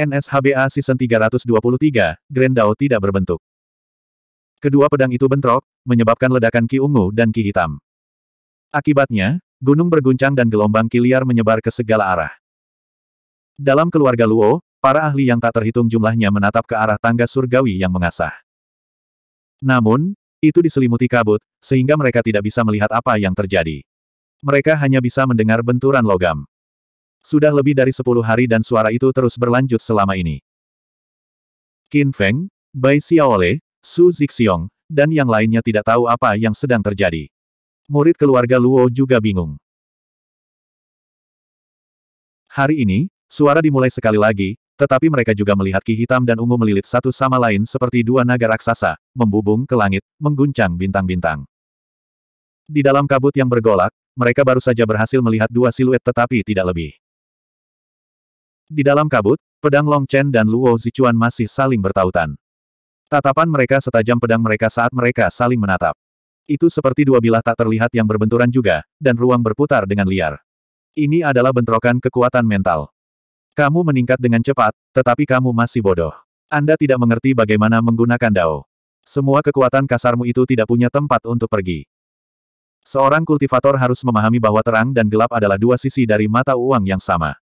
NSHBA Season 323, Grand Dao tidak berbentuk. Kedua pedang itu bentrok, menyebabkan ledakan ki ungu dan ki hitam. Akibatnya, gunung berguncang dan gelombang ki liar menyebar ke segala arah. Dalam keluarga Luo, para ahli yang tak terhitung jumlahnya menatap ke arah tangga surgawi yang mengasah. Namun, itu diselimuti kabut, sehingga mereka tidak bisa melihat apa yang terjadi. Mereka hanya bisa mendengar benturan logam. Sudah lebih dari sepuluh hari dan suara itu terus berlanjut selama ini. Qin Feng, Bai Xiaole, Su Zixiong, dan yang lainnya tidak tahu apa yang sedang terjadi. Murid keluarga Luo juga bingung. Hari ini, suara dimulai sekali lagi, tetapi mereka juga melihat ki hitam dan ungu melilit satu sama lain seperti dua naga raksasa, membubung ke langit, mengguncang bintang-bintang. Di dalam kabut yang bergolak, mereka baru saja berhasil melihat dua siluet tetapi tidak lebih. Di dalam kabut, pedang Long Chen dan Luo Zichuan masih saling bertautan. Tatapan mereka setajam pedang mereka saat mereka saling menatap. Itu seperti dua bilah tak terlihat yang berbenturan juga, dan ruang berputar dengan liar. Ini adalah bentrokan kekuatan mental. Kamu meningkat dengan cepat, tetapi kamu masih bodoh. Anda tidak mengerti bagaimana menggunakan dao. Semua kekuatan kasarmu itu tidak punya tempat untuk pergi. Seorang kultivator harus memahami bahwa terang dan gelap adalah dua sisi dari mata uang yang sama.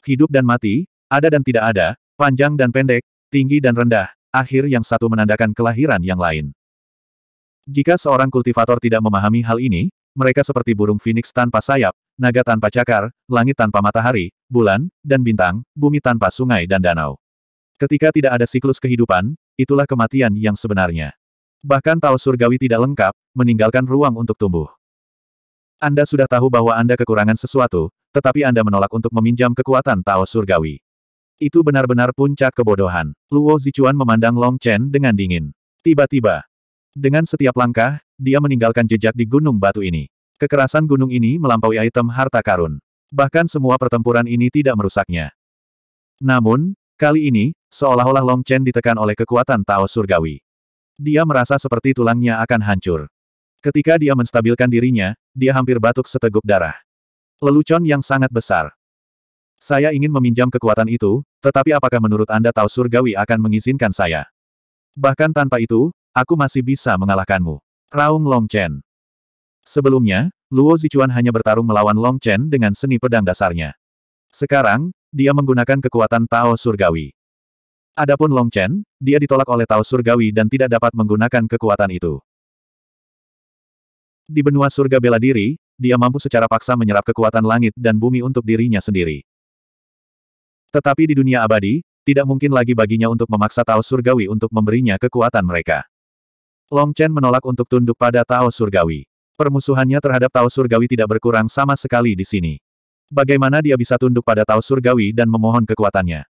Hidup dan mati, ada dan tidak ada, panjang dan pendek, tinggi dan rendah, akhir yang satu menandakan kelahiran yang lain. Jika seorang kultivator tidak memahami hal ini, mereka seperti burung phoenix tanpa sayap, naga tanpa cakar, langit tanpa matahari, bulan, dan bintang, bumi tanpa sungai dan danau. Ketika tidak ada siklus kehidupan, itulah kematian yang sebenarnya. Bahkan tahu surgawi tidak lengkap, meninggalkan ruang untuk tumbuh. Anda sudah tahu bahwa Anda kekurangan sesuatu, tetapi Anda menolak untuk meminjam kekuatan Tao Surgawi. Itu benar-benar puncak kebodohan. Luo Zichuan memandang Long Chen dengan dingin. Tiba-tiba, dengan setiap langkah, dia meninggalkan jejak di gunung batu ini. Kekerasan gunung ini melampaui item harta karun. Bahkan semua pertempuran ini tidak merusaknya. Namun, kali ini, seolah-olah Long Chen ditekan oleh kekuatan Tao Surgawi. Dia merasa seperti tulangnya akan hancur. Ketika dia menstabilkan dirinya, dia hampir batuk seteguk darah. Lelucon yang sangat besar. Saya ingin meminjam kekuatan itu, tetapi apakah menurut Anda Tau Surgawi akan mengizinkan saya? Bahkan tanpa itu, aku masih bisa mengalahkanmu. Raung Long Chen. Sebelumnya, Luo Zichuan hanya bertarung melawan Long Chen dengan seni pedang dasarnya. Sekarang, dia menggunakan kekuatan Tao Surgawi. Adapun Long Chen, dia ditolak oleh Tao Surgawi dan tidak dapat menggunakan kekuatan itu. Di benua surga bela diri, dia mampu secara paksa menyerap kekuatan langit dan bumi untuk dirinya sendiri. Tetapi di dunia abadi, tidak mungkin lagi baginya untuk memaksa Tao Surgawi untuk memberinya kekuatan mereka. Long Chen menolak untuk tunduk pada Tao Surgawi. Permusuhannya terhadap Tao Surgawi tidak berkurang sama sekali di sini. Bagaimana dia bisa tunduk pada Tao Surgawi dan memohon kekuatannya?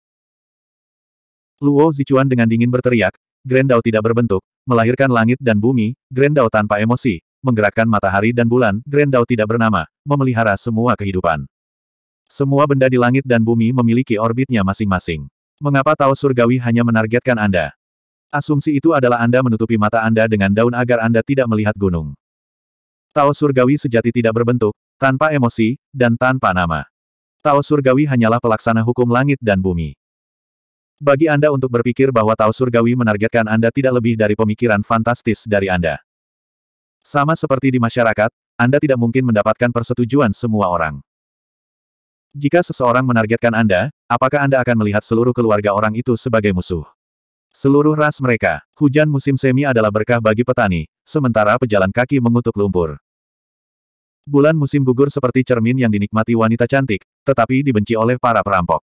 Luo Zichuan dengan dingin berteriak, Grendao tidak berbentuk, melahirkan langit dan bumi, Grendao tanpa emosi, menggerakkan matahari dan bulan, Grendau tidak bernama, memelihara semua kehidupan. Semua benda di langit dan bumi memiliki orbitnya masing-masing. Mengapa Tao Surgawi hanya menargetkan Anda? Asumsi itu adalah Anda menutupi mata Anda dengan daun agar Anda tidak melihat gunung. Tao Surgawi sejati tidak berbentuk, tanpa emosi, dan tanpa nama. Tao Surgawi hanyalah pelaksana hukum langit dan bumi. Bagi Anda untuk berpikir bahwa Tao Surgawi menargetkan Anda tidak lebih dari pemikiran fantastis dari Anda. Sama seperti di masyarakat, Anda tidak mungkin mendapatkan persetujuan semua orang. Jika seseorang menargetkan Anda, apakah Anda akan melihat seluruh keluarga orang itu sebagai musuh? Seluruh ras mereka, hujan musim semi adalah berkah bagi petani, sementara pejalan kaki mengutuk lumpur. Bulan musim gugur seperti cermin yang dinikmati wanita cantik, tetapi dibenci oleh para perampok.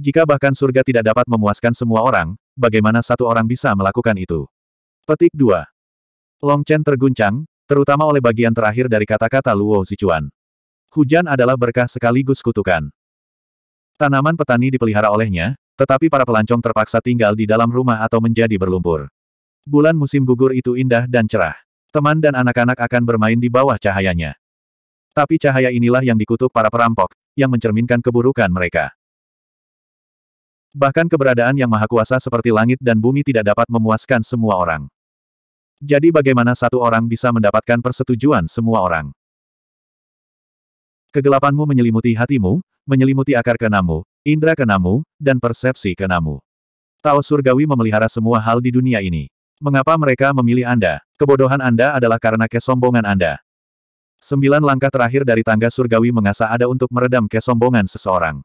Jika bahkan surga tidak dapat memuaskan semua orang, bagaimana satu orang bisa melakukan itu? Petik 2. Long Chen terguncang, terutama oleh bagian terakhir dari kata-kata Luo Zichuan. Hujan adalah berkah sekaligus kutukan. Tanaman petani dipelihara olehnya, tetapi para pelancong terpaksa tinggal di dalam rumah atau menjadi berlumpur. Bulan musim gugur itu indah dan cerah. Teman dan anak-anak akan bermain di bawah cahayanya. Tapi cahaya inilah yang dikutuk para perampok, yang mencerminkan keburukan mereka. Bahkan keberadaan yang maha kuasa seperti langit dan bumi tidak dapat memuaskan semua orang. Jadi bagaimana satu orang bisa mendapatkan persetujuan semua orang? Kegelapanmu menyelimuti hatimu, menyelimuti akar kenamu, indera kenamu, dan persepsi kenamu. Tao surgawi memelihara semua hal di dunia ini. Mengapa mereka memilih Anda? Kebodohan Anda adalah karena kesombongan Anda. Sembilan langkah terakhir dari tangga surgawi mengasah ada untuk meredam kesombongan seseorang.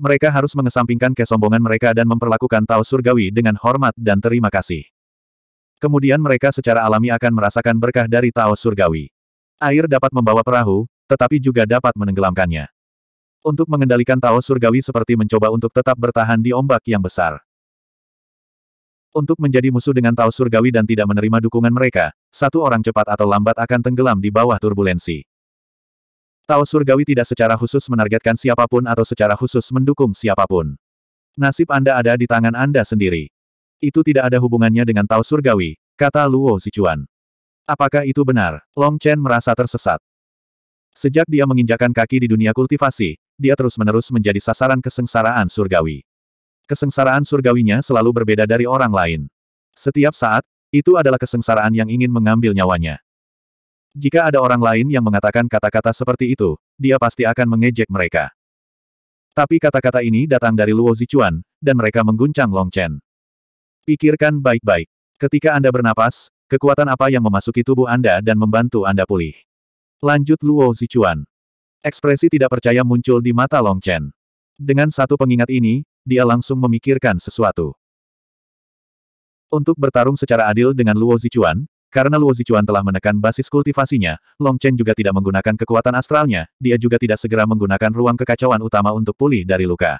Mereka harus mengesampingkan kesombongan mereka dan memperlakukan Tao surgawi dengan hormat dan terima kasih. Kemudian mereka secara alami akan merasakan berkah dari Tao Surgawi. Air dapat membawa perahu, tetapi juga dapat menenggelamkannya. Untuk mengendalikan Tao Surgawi seperti mencoba untuk tetap bertahan di ombak yang besar. Untuk menjadi musuh dengan Tao Surgawi dan tidak menerima dukungan mereka, satu orang cepat atau lambat akan tenggelam di bawah turbulensi. Tao Surgawi tidak secara khusus menargetkan siapapun atau secara khusus mendukung siapapun. Nasib Anda ada di tangan Anda sendiri. Itu tidak ada hubungannya dengan Tao Surgawi, kata Luo Sichuan. Apakah itu benar? Long Chen merasa tersesat. Sejak dia menginjakan kaki di dunia kultivasi, dia terus-menerus menjadi sasaran kesengsaraan surgawi. Kesengsaraan surgawinya selalu berbeda dari orang lain. Setiap saat, itu adalah kesengsaraan yang ingin mengambil nyawanya. Jika ada orang lain yang mengatakan kata-kata seperti itu, dia pasti akan mengejek mereka. Tapi kata-kata ini datang dari Luo Zichuan, dan mereka mengguncang Long Chen. Pikirkan baik-baik. Ketika Anda bernapas, kekuatan apa yang memasuki tubuh Anda dan membantu Anda pulih. Lanjut Luo Zichuan. Ekspresi tidak percaya muncul di mata Long Chen. Dengan satu pengingat ini, dia langsung memikirkan sesuatu. Untuk bertarung secara adil dengan Luo Zichuan, karena Luo Zichuan telah menekan basis kultivasinya, Long Chen juga tidak menggunakan kekuatan astralnya, dia juga tidak segera menggunakan ruang kekacauan utama untuk pulih dari luka.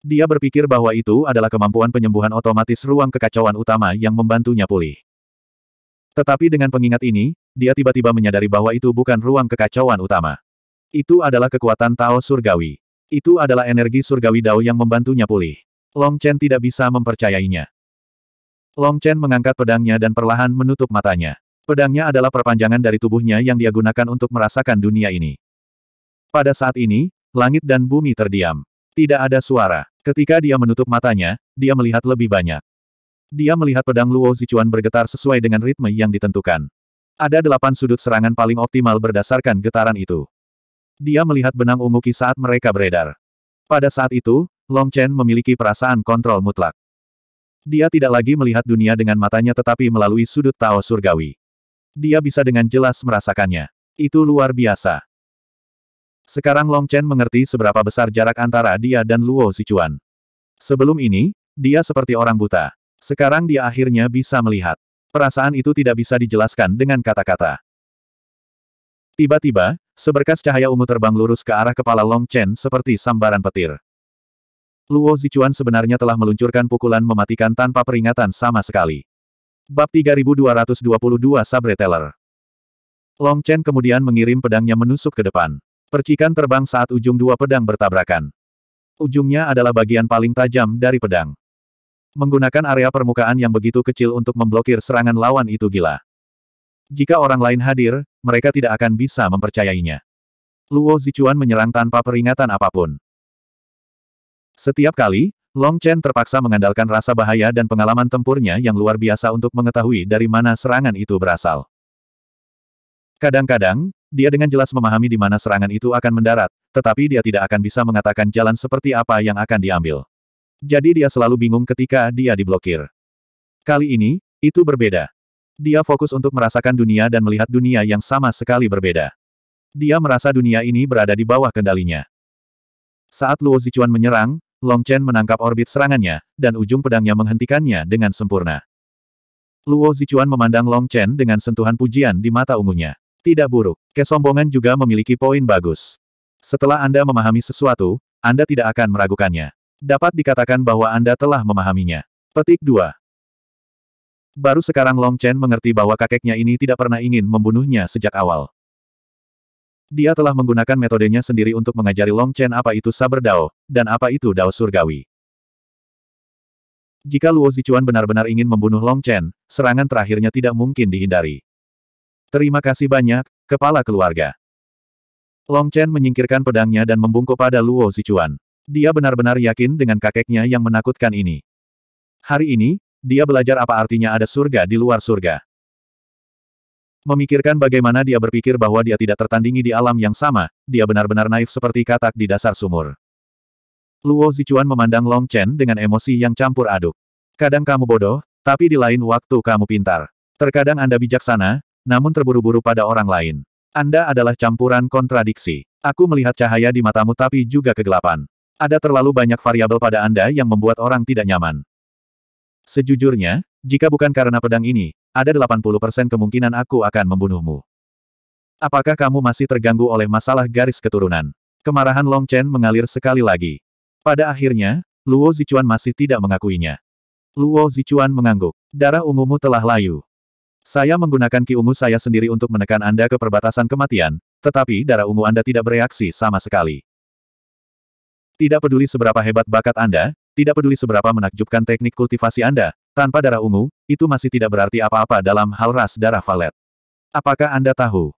Dia berpikir bahwa itu adalah kemampuan penyembuhan otomatis ruang kekacauan utama yang membantunya pulih. Tetapi dengan pengingat ini, dia tiba-tiba menyadari bahwa itu bukan ruang kekacauan utama. Itu adalah kekuatan Tao Surgawi. Itu adalah energi Surgawi Dao yang membantunya pulih. Long Chen tidak bisa mempercayainya. Long Chen mengangkat pedangnya dan perlahan menutup matanya. Pedangnya adalah perpanjangan dari tubuhnya yang dia gunakan untuk merasakan dunia ini. Pada saat ini, langit dan bumi terdiam. Tidak ada suara. Ketika dia menutup matanya, dia melihat lebih banyak. Dia melihat pedang Luo Zichuan bergetar sesuai dengan ritme yang ditentukan. Ada delapan sudut serangan paling optimal berdasarkan getaran itu. Dia melihat benang ungu Qi saat mereka beredar. Pada saat itu, Long Chen memiliki perasaan kontrol mutlak. Dia tidak lagi melihat dunia dengan matanya tetapi melalui sudut Tao Surgawi. Dia bisa dengan jelas merasakannya. Itu luar biasa. Sekarang Long Chen mengerti seberapa besar jarak antara dia dan Luo Sichuan. Sebelum ini, dia seperti orang buta. Sekarang dia akhirnya bisa melihat. Perasaan itu tidak bisa dijelaskan dengan kata-kata. Tiba-tiba, seberkas cahaya ungu terbang lurus ke arah kepala Long Chen seperti sambaran petir. Luo Zichuan sebenarnya telah meluncurkan pukulan mematikan tanpa peringatan sama sekali. Bab 3222 Sabre Teller Long Chen kemudian mengirim pedangnya menusuk ke depan. Percikan terbang saat ujung dua pedang bertabrakan. Ujungnya adalah bagian paling tajam dari pedang. Menggunakan area permukaan yang begitu kecil untuk memblokir serangan lawan itu gila. Jika orang lain hadir, mereka tidak akan bisa mempercayainya. Luo Zichuan menyerang tanpa peringatan apapun. Setiap kali, Long Chen terpaksa mengandalkan rasa bahaya dan pengalaman tempurnya yang luar biasa untuk mengetahui dari mana serangan itu berasal. Kadang-kadang, dia dengan jelas memahami di mana serangan itu akan mendarat, tetapi dia tidak akan bisa mengatakan jalan seperti apa yang akan diambil. Jadi dia selalu bingung ketika dia diblokir. Kali ini, itu berbeda. Dia fokus untuk merasakan dunia dan melihat dunia yang sama sekali berbeda. Dia merasa dunia ini berada di bawah kendalinya. Saat Luo Zichuan menyerang, Long Chen menangkap orbit serangannya, dan ujung pedangnya menghentikannya dengan sempurna. Luo Zichuan memandang Long Chen dengan sentuhan pujian di mata ungunya. Tidak buruk. Kesombongan juga memiliki poin bagus. Setelah Anda memahami sesuatu, Anda tidak akan meragukannya. Dapat dikatakan bahwa Anda telah memahaminya. Petik 2. Baru sekarang Long Chen mengerti bahwa kakeknya ini tidak pernah ingin membunuhnya sejak awal. Dia telah menggunakan metodenya sendiri untuk mengajari Long Chen apa itu saber dao, dan apa itu dao surgawi. Jika Luo Zichuan benar-benar ingin membunuh Long Chen, serangan terakhirnya tidak mungkin dihindari. Terima kasih banyak, kepala keluarga. Long Chen menyingkirkan pedangnya dan membungkuk pada Luo Zichuan. Dia benar-benar yakin dengan kakeknya yang menakutkan ini. Hari ini, dia belajar apa artinya ada surga di luar surga. Memikirkan bagaimana dia berpikir bahwa dia tidak tertandingi di alam yang sama, dia benar-benar naif seperti katak di dasar sumur. Luo Zichuan memandang Long Chen dengan emosi yang campur aduk. Kadang kamu bodoh, tapi di lain waktu kamu pintar. Terkadang Anda bijaksana, namun terburu-buru pada orang lain. Anda adalah campuran kontradiksi. Aku melihat cahaya di matamu tapi juga kegelapan. Ada terlalu banyak variabel pada Anda yang membuat orang tidak nyaman. Sejujurnya, jika bukan karena pedang ini, ada 80% kemungkinan aku akan membunuhmu. Apakah kamu masih terganggu oleh masalah garis keturunan? Kemarahan Long Chen mengalir sekali lagi. Pada akhirnya, Luo Zichuan masih tidak mengakuinya. Luo Zichuan mengangguk. Darah ungumu telah layu. Saya menggunakan ki ungu saya sendiri untuk menekan Anda ke perbatasan kematian, tetapi darah ungu Anda tidak bereaksi sama sekali. Tidak peduli seberapa hebat bakat Anda, tidak peduli seberapa menakjubkan teknik kultivasi Anda, tanpa darah ungu, itu masih tidak berarti apa-apa dalam hal ras darah valet. Apakah Anda tahu?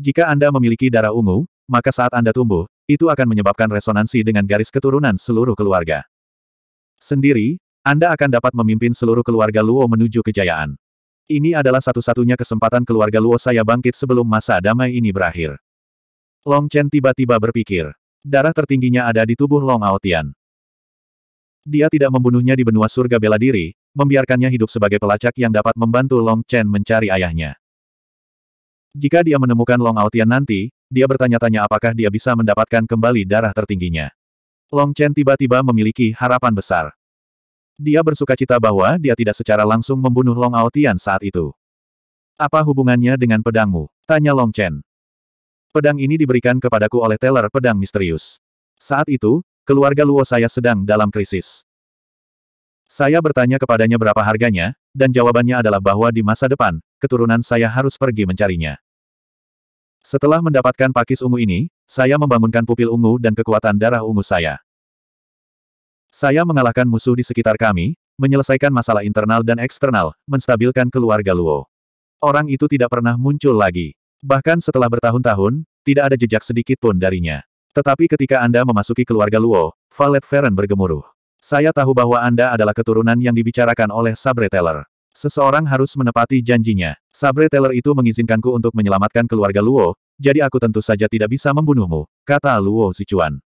Jika Anda memiliki darah ungu, maka saat Anda tumbuh, itu akan menyebabkan resonansi dengan garis keturunan seluruh keluarga. Sendiri, Anda akan dapat memimpin seluruh keluarga Luo menuju kejayaan. Ini adalah satu-satunya kesempatan keluarga Luo saya bangkit sebelum masa damai ini berakhir. Long Chen tiba-tiba berpikir. Darah tertingginya ada di tubuh Long Aotian. Dia tidak membunuhnya di benua surga bela diri, membiarkannya hidup sebagai pelacak yang dapat membantu Long Chen mencari ayahnya. Jika dia menemukan Long Aotian nanti, dia bertanya-tanya apakah dia bisa mendapatkan kembali darah tertingginya. Long Chen tiba-tiba memiliki harapan besar. Dia bersuka cita bahwa dia tidak secara langsung membunuh Long Aotian saat itu. Apa hubungannya dengan pedangmu? Tanya Long Chen. Pedang ini diberikan kepadaku oleh teller pedang misterius. Saat itu, keluarga Luo saya sedang dalam krisis. Saya bertanya kepadanya berapa harganya, dan jawabannya adalah bahwa di masa depan, keturunan saya harus pergi mencarinya. Setelah mendapatkan pakis ungu ini, saya membangunkan pupil ungu dan kekuatan darah ungu saya. Saya mengalahkan musuh di sekitar kami, menyelesaikan masalah internal dan eksternal, menstabilkan keluarga Luo. Orang itu tidak pernah muncul lagi. Bahkan setelah bertahun-tahun, tidak ada jejak sedikit pun darinya. Tetapi ketika Anda memasuki keluarga Luo, Valet Feren bergemuruh. Saya tahu bahwa Anda adalah keturunan yang dibicarakan oleh Sabre Teller. Seseorang harus menepati janjinya. Sabre Teller itu mengizinkanku untuk menyelamatkan keluarga Luo, jadi aku tentu saja tidak bisa membunuhmu, kata Luo Sichuan.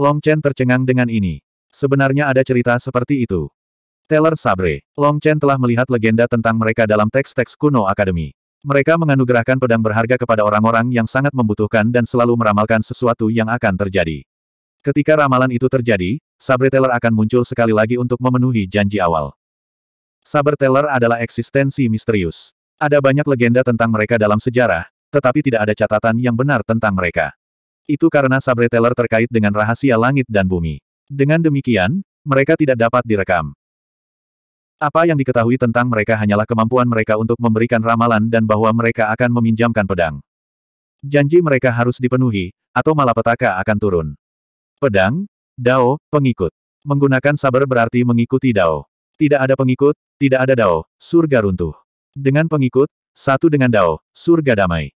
Long Chen tercengang dengan ini. Sebenarnya ada cerita seperti itu. Taylor Sabre, Long Chen telah melihat legenda tentang mereka dalam teks-teks kuno akademi. Mereka menganugerahkan pedang berharga kepada orang-orang yang sangat membutuhkan dan selalu meramalkan sesuatu yang akan terjadi. Ketika ramalan itu terjadi, Sabre Taylor akan muncul sekali lagi untuk memenuhi janji awal. Sabre Taylor adalah eksistensi misterius. Ada banyak legenda tentang mereka dalam sejarah, tetapi tidak ada catatan yang benar tentang mereka. Itu karena Sabre Taylor terkait dengan rahasia langit dan bumi. Dengan demikian, mereka tidak dapat direkam. Apa yang diketahui tentang mereka hanyalah kemampuan mereka untuk memberikan ramalan dan bahwa mereka akan meminjamkan pedang. Janji mereka harus dipenuhi, atau malapetaka akan turun. Pedang, Dao, pengikut. Menggunakan sabar berarti mengikuti Dao. Tidak ada pengikut, tidak ada Dao, surga runtuh. Dengan pengikut, satu dengan Dao, surga damai.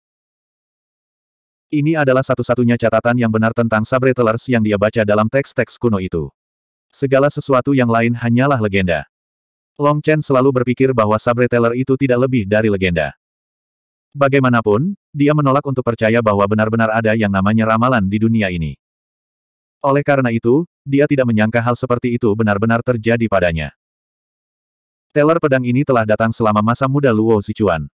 Ini adalah satu-satunya catatan yang benar tentang Sabre Tellers yang dia baca dalam teks-teks kuno itu. Segala sesuatu yang lain hanyalah legenda. Long Chen selalu berpikir bahwa Sabre Teller itu tidak lebih dari legenda. Bagaimanapun, dia menolak untuk percaya bahwa benar-benar ada yang namanya ramalan di dunia ini. Oleh karena itu, dia tidak menyangka hal seperti itu benar-benar terjadi padanya. Teller pedang ini telah datang selama masa muda Luo Sichuan.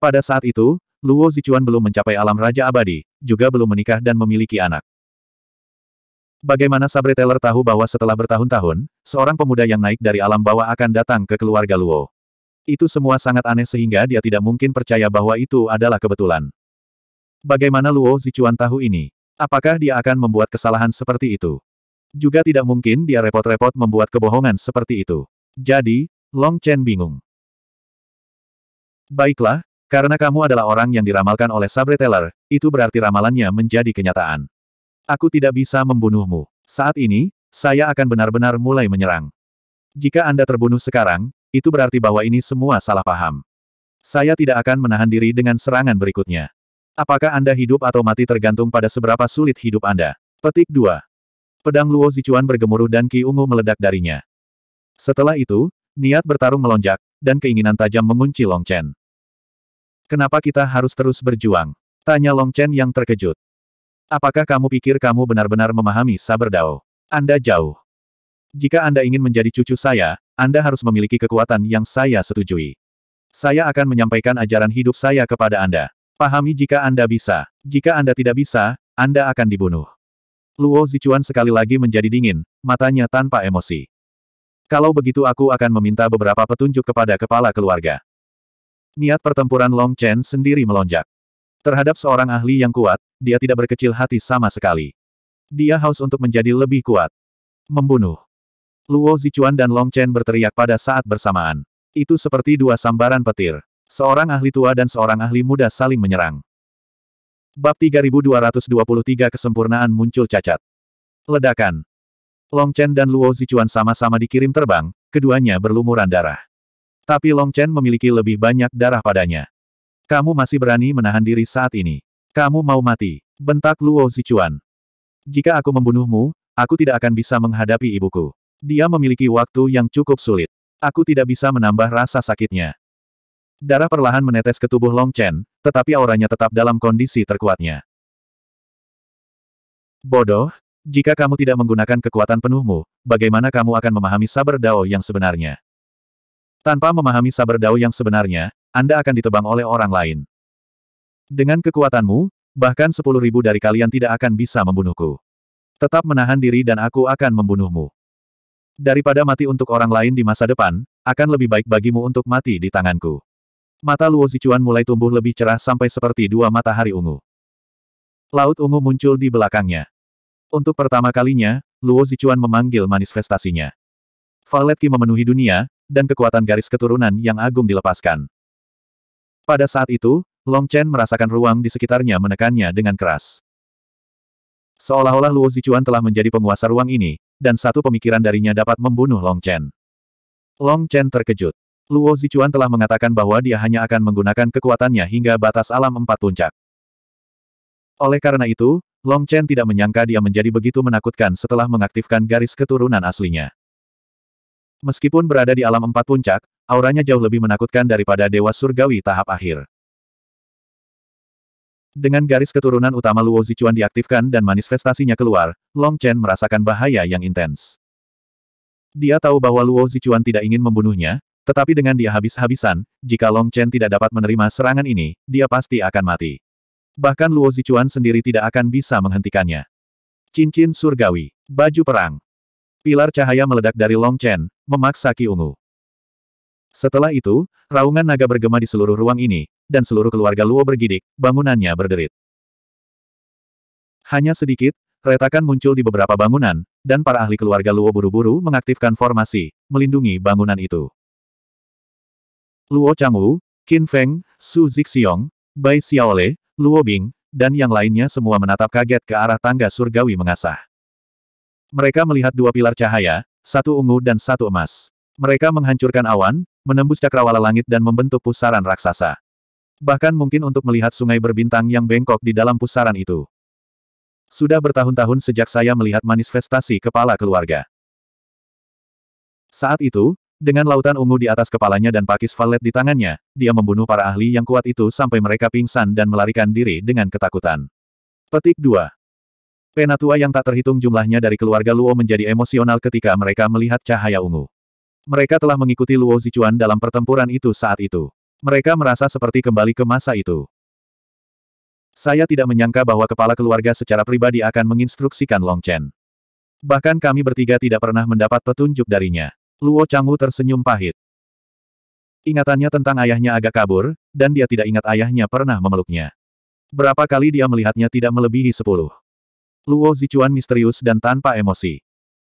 Pada saat itu, Luo Zichuan belum mencapai alam Raja Abadi, juga belum menikah dan memiliki anak. Bagaimana Sabre Teller tahu bahwa setelah bertahun-tahun, seorang pemuda yang naik dari alam bawah akan datang ke keluarga Luo? Itu semua sangat aneh sehingga dia tidak mungkin percaya bahwa itu adalah kebetulan. Bagaimana Luo Zichuan tahu ini? Apakah dia akan membuat kesalahan seperti itu? Juga tidak mungkin dia repot-repot membuat kebohongan seperti itu. Jadi, Long Chen bingung. Baiklah, karena kamu adalah orang yang diramalkan oleh Sabre Teller, itu berarti ramalannya menjadi kenyataan. Aku tidak bisa membunuhmu. Saat ini, saya akan benar-benar mulai menyerang. Jika Anda terbunuh sekarang, itu berarti bahwa ini semua salah paham. Saya tidak akan menahan diri dengan serangan berikutnya. Apakah Anda hidup atau mati tergantung pada seberapa sulit hidup Anda. Petik 2. Pedang Luo Zichuan bergemuruh dan Ki Ungu meledak darinya. Setelah itu, niat bertarung melonjak, dan keinginan tajam mengunci Long Chen. Kenapa kita harus terus berjuang? Tanya Long Chen yang terkejut. Apakah kamu pikir kamu benar-benar memahami saber Dao? Anda jauh. Jika Anda ingin menjadi cucu saya, Anda harus memiliki kekuatan yang saya setujui. Saya akan menyampaikan ajaran hidup saya kepada Anda. Pahami jika Anda bisa. Jika Anda tidak bisa, Anda akan dibunuh. Luo Zichuan sekali lagi menjadi dingin, matanya tanpa emosi. Kalau begitu aku akan meminta beberapa petunjuk kepada kepala keluarga. Niat pertempuran Long Chen sendiri melonjak. Terhadap seorang ahli yang kuat, dia tidak berkecil hati sama sekali. Dia haus untuk menjadi lebih kuat. Membunuh. Luo Zichuan dan Long Chen berteriak pada saat bersamaan. Itu seperti dua sambaran petir. Seorang ahli tua dan seorang ahli muda saling menyerang. Bab 3223 Kesempurnaan muncul cacat. Ledakan. Long Chen dan Luo Zichuan sama-sama dikirim terbang, keduanya berlumuran darah. Tapi Long Chen memiliki lebih banyak darah padanya. Kamu masih berani menahan diri saat ini. Kamu mau mati. Bentak Luo Zichuan. Jika aku membunuhmu, aku tidak akan bisa menghadapi ibuku. Dia memiliki waktu yang cukup sulit. Aku tidak bisa menambah rasa sakitnya. Darah perlahan menetes ke tubuh Long Chen, tetapi auranya tetap dalam kondisi terkuatnya. Bodoh, jika kamu tidak menggunakan kekuatan penuhmu, bagaimana kamu akan memahami sabar dao yang sebenarnya? Tanpa memahami sabar dao yang sebenarnya, Anda akan ditebang oleh orang lain. Dengan kekuatanmu, bahkan sepuluh ribu dari kalian tidak akan bisa membunuhku. Tetap menahan diri dan aku akan membunuhmu. Daripada mati untuk orang lain di masa depan, akan lebih baik bagimu untuk mati di tanganku. Mata Luo Zichuan mulai tumbuh lebih cerah sampai seperti dua matahari ungu. Laut ungu muncul di belakangnya. Untuk pertama kalinya, Luo Zichuan memanggil manifestasinya. Valet Qi memenuhi dunia, dan kekuatan garis keturunan yang agung dilepaskan. Pada saat itu, Long Chen merasakan ruang di sekitarnya menekannya dengan keras. Seolah-olah Luo Zichuan telah menjadi penguasa ruang ini, dan satu pemikiran darinya dapat membunuh Long Chen. Long Chen terkejut. Luo Zichuan telah mengatakan bahwa dia hanya akan menggunakan kekuatannya hingga batas alam empat puncak. Oleh karena itu, Long Chen tidak menyangka dia menjadi begitu menakutkan setelah mengaktifkan garis keturunan aslinya. Meskipun berada di alam empat puncak, auranya jauh lebih menakutkan daripada Dewa Surgawi tahap akhir. Dengan garis keturunan utama Luo Zichuan diaktifkan dan manifestasinya keluar, Long Chen merasakan bahaya yang intens. Dia tahu bahwa Luo Zichuan tidak ingin membunuhnya, tetapi dengan dia habis-habisan, jika Long Chen tidak dapat menerima serangan ini, dia pasti akan mati. Bahkan Luo Zichuan sendiri tidak akan bisa menghentikannya. Cincin Surgawi. Baju Perang. Pilar cahaya meledak dari Long Chen, memaksa Ki Ungu. Setelah itu, raungan naga bergema di seluruh ruang ini, dan seluruh keluarga Luo bergidik, bangunannya berderit. Hanya sedikit, retakan muncul di beberapa bangunan, dan para ahli keluarga Luo buru-buru mengaktifkan formasi, melindungi bangunan itu. Luo Changwu, Qin Feng, Su Zixiong, Bai Xiaole, Luo Bing, dan yang lainnya semua menatap kaget ke arah tangga surgawi mengasah. Mereka melihat dua pilar cahaya, satu ungu dan satu emas. Mereka menghancurkan awan, menembus cakrawala langit dan membentuk pusaran raksasa. Bahkan mungkin untuk melihat sungai berbintang yang bengkok di dalam pusaran itu. Sudah bertahun-tahun sejak saya melihat manifestasi kepala keluarga. Saat itu, dengan lautan ungu di atas kepalanya dan pakis valet di tangannya, dia membunuh para ahli yang kuat itu sampai mereka pingsan dan melarikan diri dengan ketakutan. Petik 2. Penatua yang tak terhitung jumlahnya dari keluarga Luo menjadi emosional ketika mereka melihat cahaya ungu. Mereka telah mengikuti Luo Zichuan dalam pertempuran itu saat itu. Mereka merasa seperti kembali ke masa itu. Saya tidak menyangka bahwa kepala keluarga secara pribadi akan menginstruksikan Long Chen. Bahkan kami bertiga tidak pernah mendapat petunjuk darinya. Luo Changwu tersenyum pahit. Ingatannya tentang ayahnya agak kabur, dan dia tidak ingat ayahnya pernah memeluknya. Berapa kali dia melihatnya tidak melebihi sepuluh. Luo Zichuan misterius dan tanpa emosi.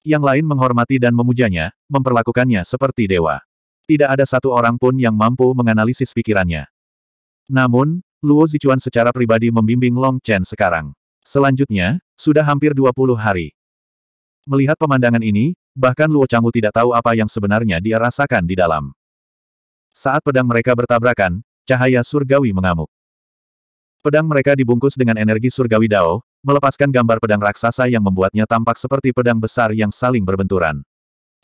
Yang lain menghormati dan memujanya, memperlakukannya seperti dewa. Tidak ada satu orang pun yang mampu menganalisis pikirannya. Namun, Luo Zichuan secara pribadi membimbing Long Chen sekarang. Selanjutnya, sudah hampir 20 hari. Melihat pemandangan ini, bahkan Luo Changwu tidak tahu apa yang sebenarnya dia rasakan di dalam. Saat pedang mereka bertabrakan, cahaya surgawi mengamuk. Pedang mereka dibungkus dengan energi surgawi Dao, melepaskan gambar pedang raksasa yang membuatnya tampak seperti pedang besar yang saling berbenturan.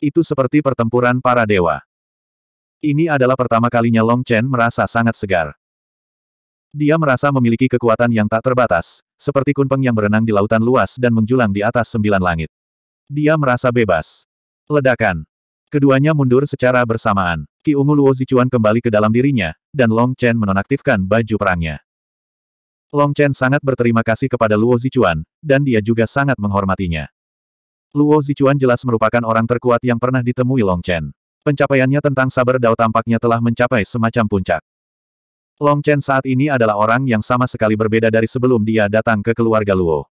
Itu seperti pertempuran para dewa. Ini adalah pertama kalinya Long Chen merasa sangat segar. Dia merasa memiliki kekuatan yang tak terbatas, seperti kunpeng yang berenang di lautan luas dan menjulang di atas sembilan langit. Dia merasa bebas. Ledakan. Keduanya mundur secara bersamaan. Ki Ungu Luo Zichuan kembali ke dalam dirinya, dan Long Chen menonaktifkan baju perangnya. Long Chen sangat berterima kasih kepada Luo Zichuan, dan dia juga sangat menghormatinya. Luo Zichuan jelas merupakan orang terkuat yang pernah ditemui Long Chen. Pencapaiannya tentang sabar dao tampaknya telah mencapai semacam puncak. Long Chen saat ini adalah orang yang sama sekali berbeda dari sebelum dia datang ke keluarga Luo.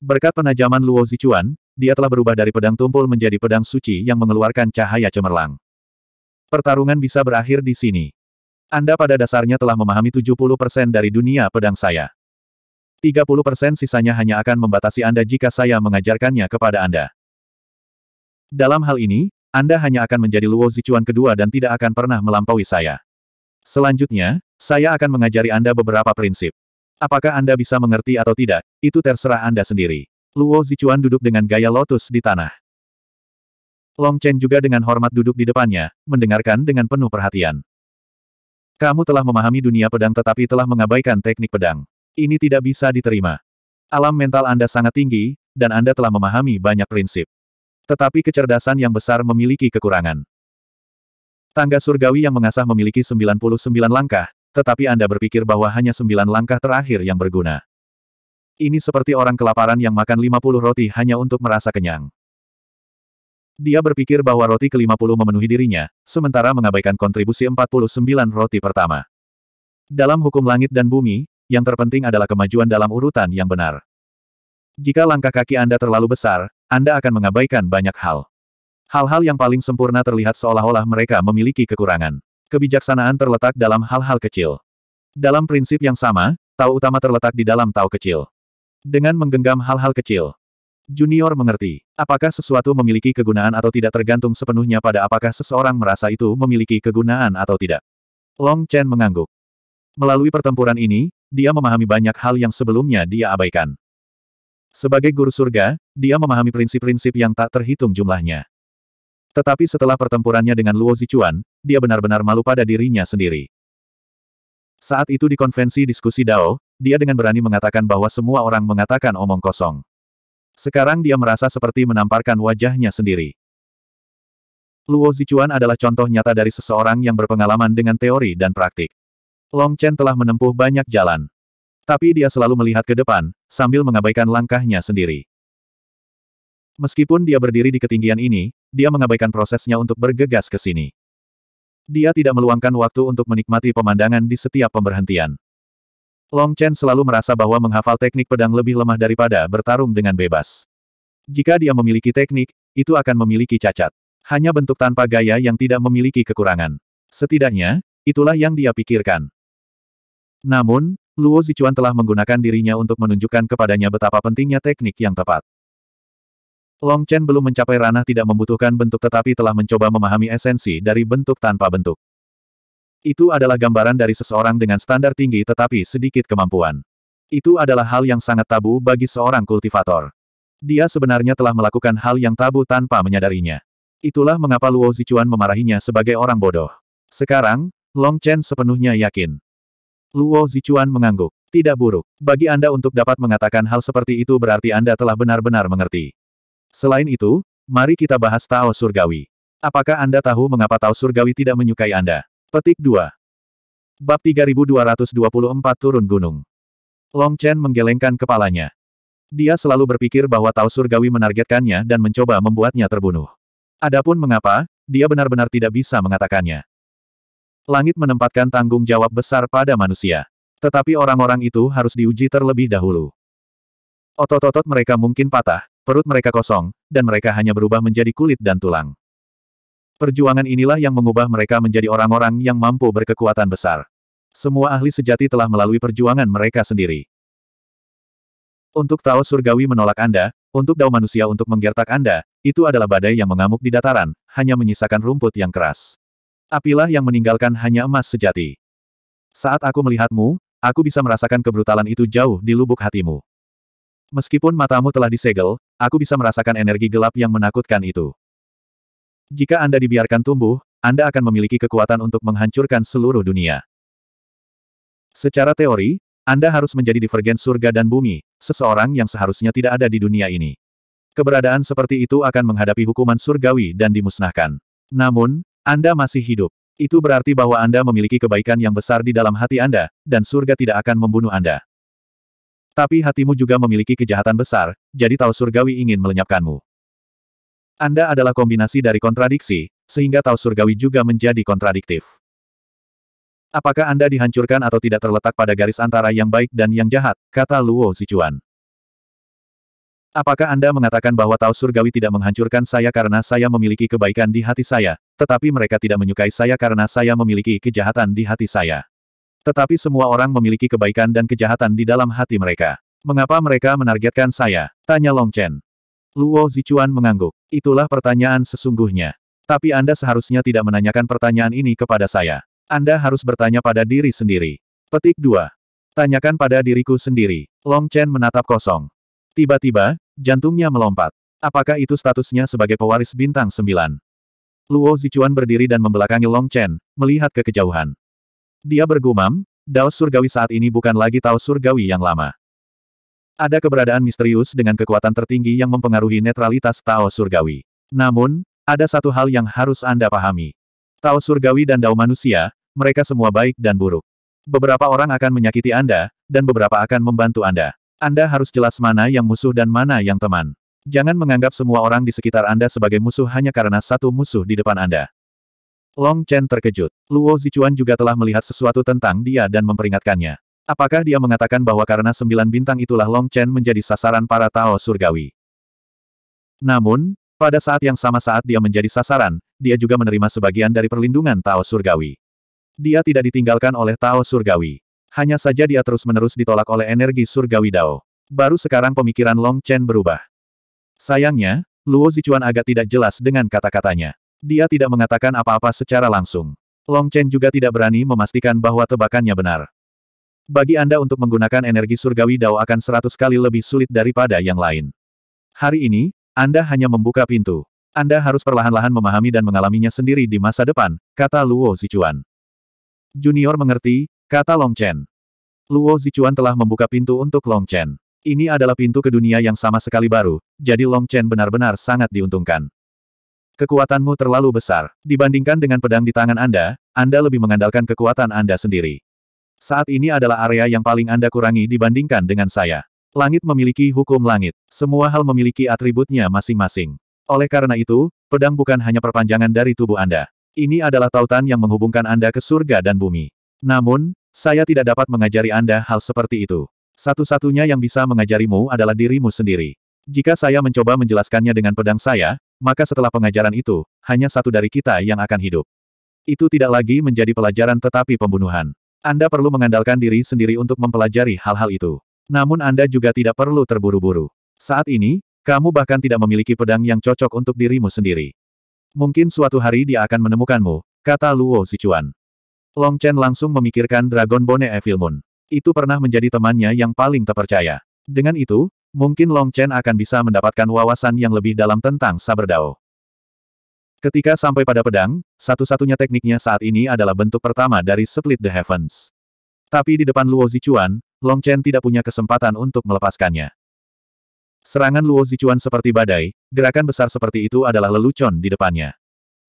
Berkat penajaman Luo Zichuan, dia telah berubah dari pedang tumpul menjadi pedang suci yang mengeluarkan cahaya cemerlang. Pertarungan bisa berakhir di sini. Anda pada dasarnya telah memahami 70% dari dunia pedang saya. 30% sisanya hanya akan membatasi Anda jika saya mengajarkannya kepada Anda. Dalam hal ini, Anda hanya akan menjadi Luo Zichuan kedua dan tidak akan pernah melampaui saya. Selanjutnya, saya akan mengajari Anda beberapa prinsip. Apakah Anda bisa mengerti atau tidak, itu terserah Anda sendiri. Luo Zichuan duduk dengan gaya lotus di tanah. Long Chen juga dengan hormat duduk di depannya, mendengarkan dengan penuh perhatian. Kamu telah memahami dunia pedang tetapi telah mengabaikan teknik pedang. Ini tidak bisa diterima. Alam mental Anda sangat tinggi, dan Anda telah memahami banyak prinsip. Tetapi kecerdasan yang besar memiliki kekurangan. Tangga surgawi yang mengasah memiliki 99 langkah, tetapi Anda berpikir bahwa hanya 9 langkah terakhir yang berguna. Ini seperti orang kelaparan yang makan 50 roti hanya untuk merasa kenyang. Dia berpikir bahwa roti ke-50 memenuhi dirinya, sementara mengabaikan kontribusi 49 roti pertama. Dalam hukum langit dan bumi, yang terpenting adalah kemajuan dalam urutan yang benar. Jika langkah kaki Anda terlalu besar, Anda akan mengabaikan banyak hal. Hal-hal yang paling sempurna terlihat seolah-olah mereka memiliki kekurangan. Kebijaksanaan terletak dalam hal-hal kecil. Dalam prinsip yang sama, tahu utama terletak di dalam tahu kecil. Dengan menggenggam hal-hal kecil, Junior mengerti. Apakah sesuatu memiliki kegunaan atau tidak tergantung sepenuhnya pada apakah seseorang merasa itu memiliki kegunaan atau tidak. Long Chen mengangguk. Melalui pertempuran ini, dia memahami banyak hal yang sebelumnya dia abaikan. Sebagai guru surga, dia memahami prinsip-prinsip yang tak terhitung jumlahnya. Tetapi setelah pertempurannya dengan Luo Zichuan, dia benar-benar malu pada dirinya sendiri. Saat itu di konvensi diskusi Dao, dia dengan berani mengatakan bahwa semua orang mengatakan omong kosong. Sekarang dia merasa seperti menamparkan wajahnya sendiri. Luo Zichuan adalah contoh nyata dari seseorang yang berpengalaman dengan teori dan praktik. Long Chen telah menempuh banyak jalan. Tapi dia selalu melihat ke depan, sambil mengabaikan langkahnya sendiri. Meskipun dia berdiri di ketinggian ini, dia mengabaikan prosesnya untuk bergegas ke sini. Dia tidak meluangkan waktu untuk menikmati pemandangan di setiap pemberhentian. Long Chen selalu merasa bahwa menghafal teknik pedang lebih lemah daripada bertarung dengan bebas. Jika dia memiliki teknik, itu akan memiliki cacat. Hanya bentuk tanpa gaya yang tidak memiliki kekurangan. Setidaknya, itulah yang dia pikirkan. Namun, Luo Zichuan telah menggunakan dirinya untuk menunjukkan kepadanya betapa pentingnya teknik yang tepat. Long Chen belum mencapai ranah tidak membutuhkan bentuk tetapi telah mencoba memahami esensi dari bentuk tanpa bentuk. Itu adalah gambaran dari seseorang dengan standar tinggi tetapi sedikit kemampuan. Itu adalah hal yang sangat tabu bagi seorang kultivator. Dia sebenarnya telah melakukan hal yang tabu tanpa menyadarinya. Itulah mengapa Luo Zichuan memarahinya sebagai orang bodoh. Sekarang, Long Chen sepenuhnya yakin. Luo Zichuan mengangguk. Tidak buruk. Bagi Anda untuk dapat mengatakan hal seperti itu berarti Anda telah benar-benar mengerti. Selain itu, mari kita bahas Tao Surgawi. Apakah Anda tahu mengapa Tao Surgawi tidak menyukai Anda? Petik 2. Bab 3224 Turun Gunung. Long Chen menggelengkan kepalanya. Dia selalu berpikir bahwa Tao Surgawi menargetkannya dan mencoba membuatnya terbunuh. Adapun mengapa, dia benar-benar tidak bisa mengatakannya. Langit menempatkan tanggung jawab besar pada manusia. Tetapi orang-orang itu harus diuji terlebih dahulu. Otot-otot mereka mungkin patah, perut mereka kosong, dan mereka hanya berubah menjadi kulit dan tulang. Perjuangan inilah yang mengubah mereka menjadi orang-orang yang mampu berkekuatan besar. Semua ahli sejati telah melalui perjuangan mereka sendiri. Untuk Tao Surgawi menolak Anda, untuk dao manusia untuk menggertak Anda, itu adalah badai yang mengamuk di dataran, hanya menyisakan rumput yang keras. Apilah yang meninggalkan hanya emas sejati. Saat aku melihatmu, aku bisa merasakan kebrutalan itu jauh di lubuk hatimu. Meskipun matamu telah disegel, aku bisa merasakan energi gelap yang menakutkan itu. Jika Anda dibiarkan tumbuh, Anda akan memiliki kekuatan untuk menghancurkan seluruh dunia. Secara teori, Anda harus menjadi divergen surga dan bumi, seseorang yang seharusnya tidak ada di dunia ini. Keberadaan seperti itu akan menghadapi hukuman surgawi dan dimusnahkan. Namun, Anda masih hidup. Itu berarti bahwa Anda memiliki kebaikan yang besar di dalam hati Anda, dan surga tidak akan membunuh Anda. Tapi hatimu juga memiliki kejahatan besar, jadi tahu surgawi ingin melenyapkanmu. Anda adalah kombinasi dari kontradiksi, sehingga Tao Surgawi juga menjadi kontradiktif. Apakah Anda dihancurkan atau tidak terletak pada garis antara yang baik dan yang jahat, kata Luo Zichuan. Apakah Anda mengatakan bahwa Tao Surgawi tidak menghancurkan saya karena saya memiliki kebaikan di hati saya, tetapi mereka tidak menyukai saya karena saya memiliki kejahatan di hati saya. Tetapi semua orang memiliki kebaikan dan kejahatan di dalam hati mereka. Mengapa mereka menargetkan saya? Tanya Long Chen. Luo Zichuan mengangguk. Itulah pertanyaan sesungguhnya. Tapi Anda seharusnya tidak menanyakan pertanyaan ini kepada saya. Anda harus bertanya pada diri sendiri. Petik 2. Tanyakan pada diriku sendiri. Long Chen menatap kosong. Tiba-tiba, jantungnya melompat. Apakah itu statusnya sebagai pewaris bintang 9? Luo Zichuan berdiri dan membelakangi Long Chen, melihat ke kejauhan. Dia bergumam, Dao surgawi saat ini bukan lagi Tao surgawi yang lama. Ada keberadaan misterius dengan kekuatan tertinggi yang mempengaruhi netralitas Tao Surgawi. Namun, ada satu hal yang harus Anda pahami. Tao Surgawi dan Dao Manusia, mereka semua baik dan buruk. Beberapa orang akan menyakiti Anda, dan beberapa akan membantu Anda. Anda harus jelas mana yang musuh dan mana yang teman. Jangan menganggap semua orang di sekitar Anda sebagai musuh hanya karena satu musuh di depan Anda. Long Chen terkejut. Luo Zichuan juga telah melihat sesuatu tentang dia dan memperingatkannya. Apakah dia mengatakan bahwa karena sembilan bintang itulah Long Chen menjadi sasaran para Tao surgawi? Namun, pada saat yang sama saat dia menjadi sasaran, dia juga menerima sebagian dari perlindungan Tao surgawi. Dia tidak ditinggalkan oleh Tao surgawi. Hanya saja dia terus-menerus ditolak oleh energi surgawi Dao. Baru sekarang pemikiran Long Chen berubah. Sayangnya, Luo Zichuan agak tidak jelas dengan kata-katanya. Dia tidak mengatakan apa-apa secara langsung. Long Chen juga tidak berani memastikan bahwa tebakannya benar. Bagi Anda untuk menggunakan energi surgawi Dao akan seratus kali lebih sulit daripada yang lain. Hari ini, Anda hanya membuka pintu. Anda harus perlahan-lahan memahami dan mengalaminya sendiri di masa depan, kata Luo Zichuan. Junior mengerti, kata Long Chen. Luo Zichuan telah membuka pintu untuk Long Chen. Ini adalah pintu ke dunia yang sama sekali baru, jadi Long Chen benar-benar sangat diuntungkan. Kekuatanmu terlalu besar. Dibandingkan dengan pedang di tangan Anda, Anda lebih mengandalkan kekuatan Anda sendiri. Saat ini adalah area yang paling Anda kurangi dibandingkan dengan saya. Langit memiliki hukum langit. Semua hal memiliki atributnya masing-masing. Oleh karena itu, pedang bukan hanya perpanjangan dari tubuh Anda. Ini adalah tautan yang menghubungkan Anda ke surga dan bumi. Namun, saya tidak dapat mengajari Anda hal seperti itu. Satu-satunya yang bisa mengajarimu adalah dirimu sendiri. Jika saya mencoba menjelaskannya dengan pedang saya, maka setelah pengajaran itu, hanya satu dari kita yang akan hidup. Itu tidak lagi menjadi pelajaran tetapi pembunuhan. Anda perlu mengandalkan diri sendiri untuk mempelajari hal-hal itu. Namun Anda juga tidak perlu terburu-buru. Saat ini, kamu bahkan tidak memiliki pedang yang cocok untuk dirimu sendiri. Mungkin suatu hari dia akan menemukanmu, kata Luo Sichuan. Long Chen langsung memikirkan Dragon Bone Evil Moon. Itu pernah menjadi temannya yang paling terpercaya. Dengan itu, mungkin Long Chen akan bisa mendapatkan wawasan yang lebih dalam tentang Saberdao. Ketika sampai pada pedang, satu-satunya tekniknya saat ini adalah bentuk pertama dari Split the Heavens. Tapi di depan Luo Zichuan, Long Chen tidak punya kesempatan untuk melepaskannya. Serangan Luo Zichuan seperti badai, gerakan besar seperti itu adalah lelucon di depannya.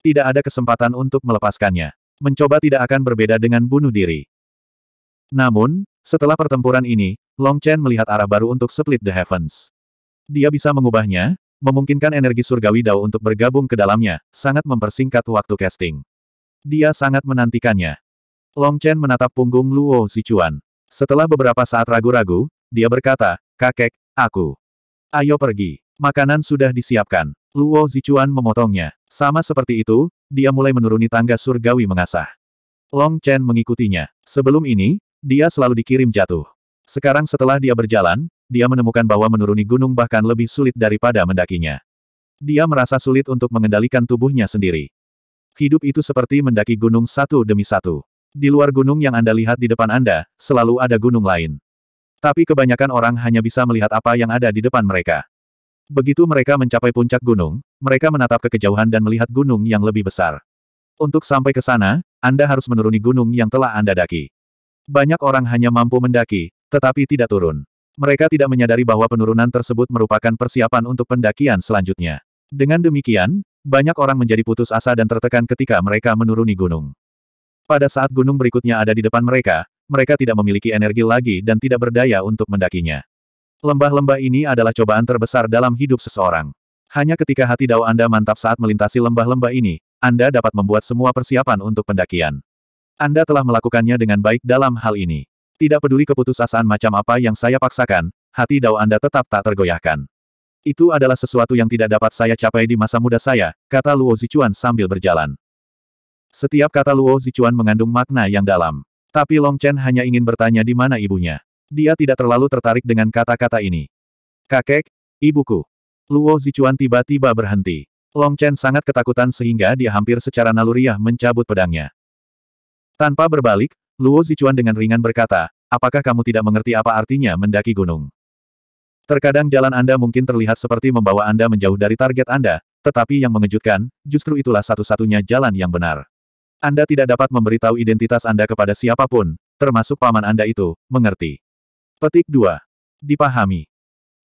Tidak ada kesempatan untuk melepaskannya. Mencoba tidak akan berbeda dengan bunuh diri. Namun, setelah pertempuran ini, Long Chen melihat arah baru untuk Split the Heavens. Dia bisa mengubahnya, Memungkinkan energi surgawi Dao untuk bergabung ke dalamnya, sangat mempersingkat waktu casting. Dia sangat menantikannya. Long Chen menatap punggung Luo Zichuan. Setelah beberapa saat ragu-ragu, dia berkata, Kakek, aku. Ayo pergi. Makanan sudah disiapkan. Luo Zichuan memotongnya. Sama seperti itu, dia mulai menuruni tangga surgawi mengasah. Long Chen mengikutinya. Sebelum ini, dia selalu dikirim jatuh. Sekarang setelah dia berjalan, dia menemukan bahwa menuruni gunung bahkan lebih sulit daripada mendakinya. Dia merasa sulit untuk mengendalikan tubuhnya sendiri. Hidup itu seperti mendaki gunung satu demi satu. Di luar gunung yang Anda lihat di depan Anda, selalu ada gunung lain. Tapi kebanyakan orang hanya bisa melihat apa yang ada di depan mereka. Begitu mereka mencapai puncak gunung, mereka menatap ke kejauhan dan melihat gunung yang lebih besar. Untuk sampai ke sana, Anda harus menuruni gunung yang telah Anda daki. Banyak orang hanya mampu mendaki, tetapi tidak turun. Mereka tidak menyadari bahwa penurunan tersebut merupakan persiapan untuk pendakian selanjutnya. Dengan demikian, banyak orang menjadi putus asa dan tertekan ketika mereka menuruni gunung. Pada saat gunung berikutnya ada di depan mereka, mereka tidak memiliki energi lagi dan tidak berdaya untuk mendakinya. Lembah-lembah ini adalah cobaan terbesar dalam hidup seseorang. Hanya ketika hati dao Anda mantap saat melintasi lembah-lembah ini, Anda dapat membuat semua persiapan untuk pendakian. Anda telah melakukannya dengan baik dalam hal ini. Tidak peduli keputusasaan macam apa yang saya paksakan, hati Dao Anda tetap tak tergoyahkan. Itu adalah sesuatu yang tidak dapat saya capai di masa muda saya, kata Luo Zichuan sambil berjalan. Setiap kata Luo Zichuan mengandung makna yang dalam. Tapi Long Chen hanya ingin bertanya di mana ibunya. Dia tidak terlalu tertarik dengan kata-kata ini. Kakek, ibuku. Luo Zichuan tiba-tiba berhenti. Long Chen sangat ketakutan sehingga dia hampir secara naluriah mencabut pedangnya. Tanpa berbalik, Luo Zichuan dengan ringan berkata, apakah kamu tidak mengerti apa artinya mendaki gunung? Terkadang jalan Anda mungkin terlihat seperti membawa Anda menjauh dari target Anda, tetapi yang mengejutkan, justru itulah satu-satunya jalan yang benar. Anda tidak dapat memberitahu identitas Anda kepada siapapun, termasuk paman Anda itu, mengerti. Petik 2. Dipahami.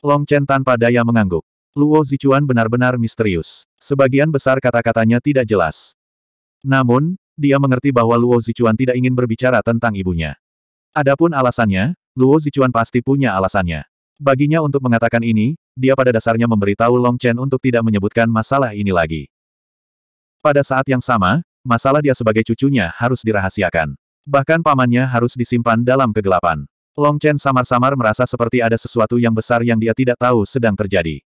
Long Chen tanpa daya mengangguk. Luo Zichuan benar-benar misterius. Sebagian besar kata-katanya tidak jelas. Namun, dia mengerti bahwa Luo Zichuan tidak ingin berbicara tentang ibunya. Adapun alasannya, Luo Zichuan pasti punya alasannya. Baginya untuk mengatakan ini, dia pada dasarnya memberitahu Long Chen untuk tidak menyebutkan masalah ini lagi. Pada saat yang sama, masalah dia sebagai cucunya harus dirahasiakan. Bahkan pamannya harus disimpan dalam kegelapan. Long Chen samar-samar merasa seperti ada sesuatu yang besar yang dia tidak tahu sedang terjadi.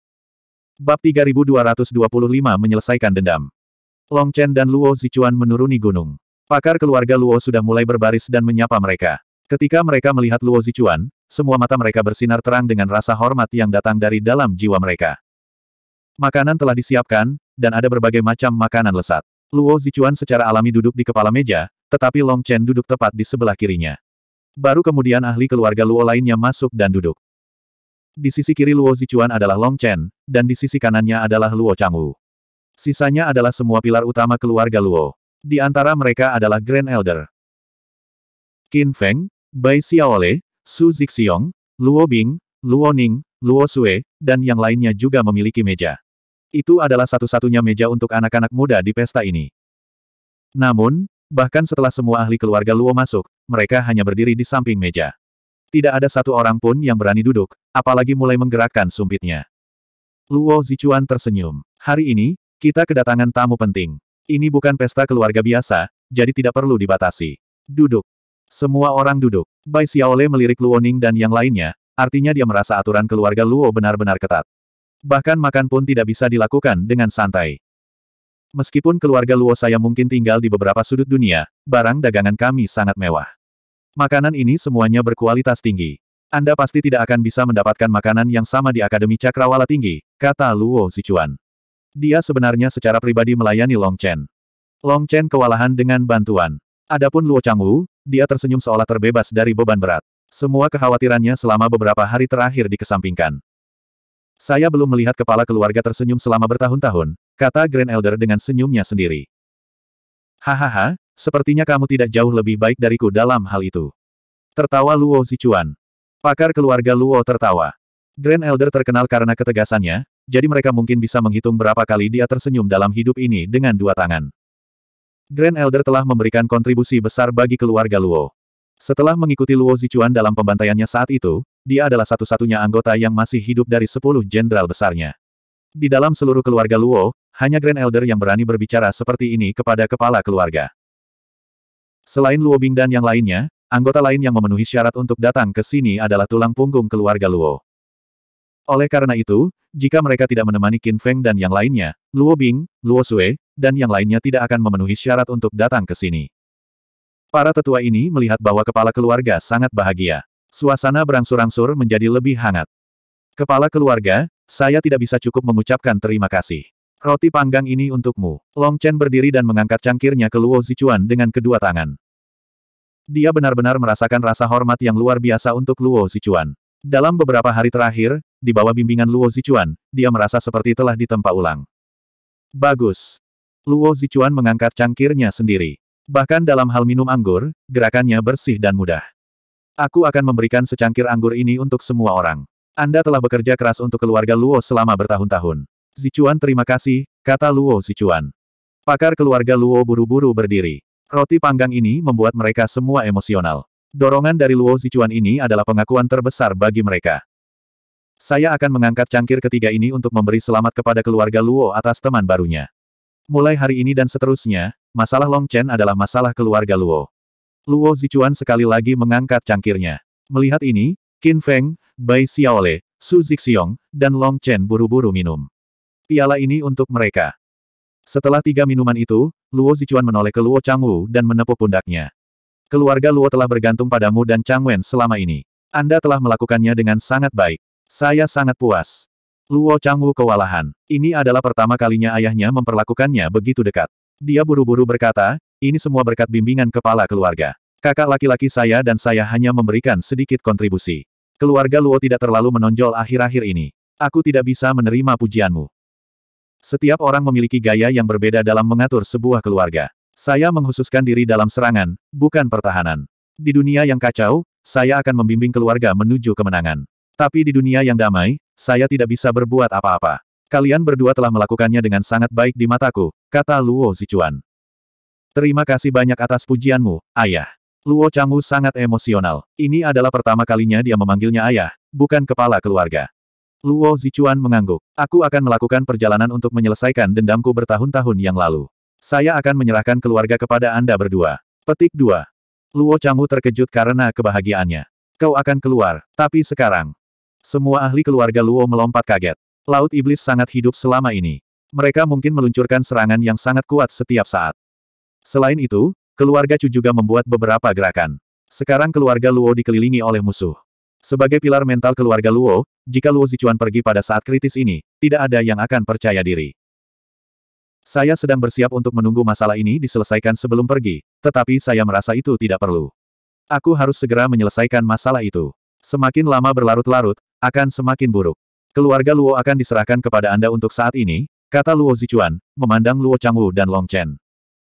Bab 3225 menyelesaikan dendam. Long Chen dan Luo Zichuan menuruni gunung. Pakar keluarga Luo sudah mulai berbaris dan menyapa mereka. Ketika mereka melihat Luo Zichuan, semua mata mereka bersinar terang dengan rasa hormat yang datang dari dalam jiwa mereka. Makanan telah disiapkan, dan ada berbagai macam makanan lesat. Luo Zichuan secara alami duduk di kepala meja, tetapi Long Chen duduk tepat di sebelah kirinya. Baru kemudian ahli keluarga Luo lainnya masuk dan duduk. Di sisi kiri Luo Zichuan adalah Long Chen, dan di sisi kanannya adalah Luo Changwu. Sisanya adalah semua pilar utama keluarga Luo. Di antara mereka adalah Grand Elder. Qin Feng, Bai Xiaole, Su Zixiong, Luo Bing, Luo Ning, Luo Sue, dan yang lainnya juga memiliki meja. Itu adalah satu-satunya meja untuk anak-anak muda di pesta ini. Namun, bahkan setelah semua ahli keluarga Luo masuk, mereka hanya berdiri di samping meja. Tidak ada satu orang pun yang berani duduk, apalagi mulai menggerakkan sumpitnya. Luo Zichuan tersenyum. Hari ini, kita kedatangan tamu penting. Ini bukan pesta keluarga biasa, jadi tidak perlu dibatasi. Duduk. Semua orang duduk. Bai Xiaole melirik Luoning dan yang lainnya, artinya dia merasa aturan keluarga Luo benar-benar ketat. Bahkan makan pun tidak bisa dilakukan dengan santai. Meskipun keluarga Luo saya mungkin tinggal di beberapa sudut dunia, barang dagangan kami sangat mewah. Makanan ini semuanya berkualitas tinggi. Anda pasti tidak akan bisa mendapatkan makanan yang sama di Akademi Cakrawala Tinggi, kata Luo Zichuan. Dia sebenarnya secara pribadi melayani Long Chen. Long Chen kewalahan dengan bantuan. Adapun Luo Changwu, dia tersenyum seolah terbebas dari beban berat. Semua kekhawatirannya selama beberapa hari terakhir dikesampingkan. Saya belum melihat kepala keluarga tersenyum selama bertahun-tahun, kata Grand Elder dengan senyumnya sendiri. Hahaha, sepertinya kamu tidak jauh lebih baik dariku dalam hal itu. Tertawa Luo Zichuan. Pakar keluarga Luo tertawa. Grand Elder terkenal karena ketegasannya, jadi mereka mungkin bisa menghitung berapa kali dia tersenyum dalam hidup ini dengan dua tangan. Grand Elder telah memberikan kontribusi besar bagi keluarga Luo. Setelah mengikuti Luo Zichuan dalam pembantaiannya saat itu, dia adalah satu-satunya anggota yang masih hidup dari sepuluh jenderal besarnya. Di dalam seluruh keluarga Luo, hanya Grand Elder yang berani berbicara seperti ini kepada kepala keluarga. Selain Luo Bing dan yang lainnya, anggota lain yang memenuhi syarat untuk datang ke sini adalah tulang punggung keluarga Luo. Oleh karena itu, jika mereka tidak menemani Qin Feng dan yang lainnya, Luo Bing, Luo Sue, dan yang lainnya tidak akan memenuhi syarat untuk datang ke sini. Para tetua ini melihat bahwa kepala keluarga sangat bahagia. Suasana berangsur-angsur menjadi lebih hangat. Kepala keluarga, saya tidak bisa cukup mengucapkan terima kasih. Roti panggang ini untukmu. Long Chen berdiri dan mengangkat cangkirnya ke Luo Zichuan dengan kedua tangan. Dia benar-benar merasakan rasa hormat yang luar biasa untuk Luo Zichuan. Dalam beberapa hari terakhir, di bawah bimbingan Luo Zichuan, dia merasa seperti telah ditempa ulang. Bagus. Luo Zichuan mengangkat cangkirnya sendiri. Bahkan dalam hal minum anggur, gerakannya bersih dan mudah. Aku akan memberikan secangkir anggur ini untuk semua orang. Anda telah bekerja keras untuk keluarga Luo selama bertahun-tahun. Zichuan terima kasih, kata Luo Zichuan. Pakar keluarga Luo buru-buru berdiri. Roti panggang ini membuat mereka semua emosional. Dorongan dari Luo Zichuan ini adalah pengakuan terbesar bagi mereka. Saya akan mengangkat cangkir ketiga ini untuk memberi selamat kepada keluarga Luo atas teman barunya. Mulai hari ini dan seterusnya, masalah Long Chen adalah masalah keluarga Luo. Luo Zichuan sekali lagi mengangkat cangkirnya. Melihat ini, Qin Feng, Bai Xiaole, Su Zixiong, dan Long Chen buru-buru minum. Piala ini untuk mereka. Setelah tiga minuman itu, Luo Zichuan menoleh ke Luo Changwu dan menepuk pundaknya. Keluarga Luo telah bergantung padamu dan Chang Wen selama ini. Anda telah melakukannya dengan sangat baik. Saya sangat puas. Luo Changwu kewalahan. Ini adalah pertama kalinya ayahnya memperlakukannya begitu dekat. Dia buru-buru berkata, ini semua berkat bimbingan kepala keluarga. Kakak laki-laki saya dan saya hanya memberikan sedikit kontribusi. Keluarga Luo tidak terlalu menonjol akhir-akhir ini. Aku tidak bisa menerima pujianmu. Setiap orang memiliki gaya yang berbeda dalam mengatur sebuah keluarga. Saya menghususkan diri dalam serangan, bukan pertahanan. Di dunia yang kacau, saya akan membimbing keluarga menuju kemenangan. Tapi di dunia yang damai, saya tidak bisa berbuat apa-apa. Kalian berdua telah melakukannya dengan sangat baik di mataku, kata Luo Zichuan. Terima kasih banyak atas pujianmu, ayah. Luo Changwu sangat emosional. Ini adalah pertama kalinya dia memanggilnya ayah, bukan kepala keluarga. Luo Zichuan mengangguk. Aku akan melakukan perjalanan untuk menyelesaikan dendamku bertahun-tahun yang lalu. Saya akan menyerahkan keluarga kepada Anda berdua. Petik 2. Luo Changwu terkejut karena kebahagiaannya. Kau akan keluar, tapi sekarang. Semua ahli keluarga Luo melompat kaget. Laut Iblis sangat hidup selama ini. Mereka mungkin meluncurkan serangan yang sangat kuat setiap saat. Selain itu, keluarga Chu juga membuat beberapa gerakan. Sekarang keluarga Luo dikelilingi oleh musuh. Sebagai pilar mental keluarga Luo, jika Luo Zichuan pergi pada saat kritis ini, tidak ada yang akan percaya diri. Saya sedang bersiap untuk menunggu masalah ini diselesaikan sebelum pergi, tetapi saya merasa itu tidak perlu. Aku harus segera menyelesaikan masalah itu. Semakin lama berlarut-larut, akan semakin buruk. Keluarga Luo akan diserahkan kepada Anda untuk saat ini, kata Luo Zichuan, memandang Luo Changwu dan Long Chen.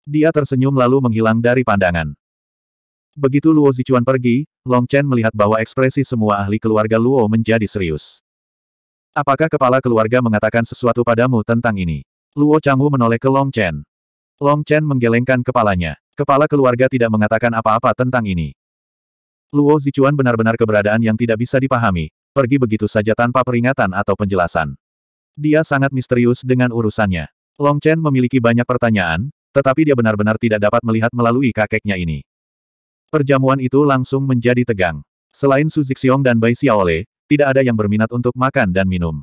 Dia tersenyum lalu menghilang dari pandangan. Begitu Luo Zichuan pergi, Long Chen melihat bahwa ekspresi semua ahli keluarga Luo menjadi serius. Apakah kepala keluarga mengatakan sesuatu padamu tentang ini? Luo Changwu menoleh ke Long Chen. Long Chen menggelengkan kepalanya. Kepala keluarga tidak mengatakan apa-apa tentang ini. Luo Zichuan benar-benar keberadaan yang tidak bisa dipahami, pergi begitu saja tanpa peringatan atau penjelasan. Dia sangat misterius dengan urusannya. Long Chen memiliki banyak pertanyaan, tetapi dia benar-benar tidak dapat melihat melalui kakeknya ini. Perjamuan itu langsung menjadi tegang. Selain Su Zixiong dan Bai Xiaole, tidak ada yang berminat untuk makan dan minum.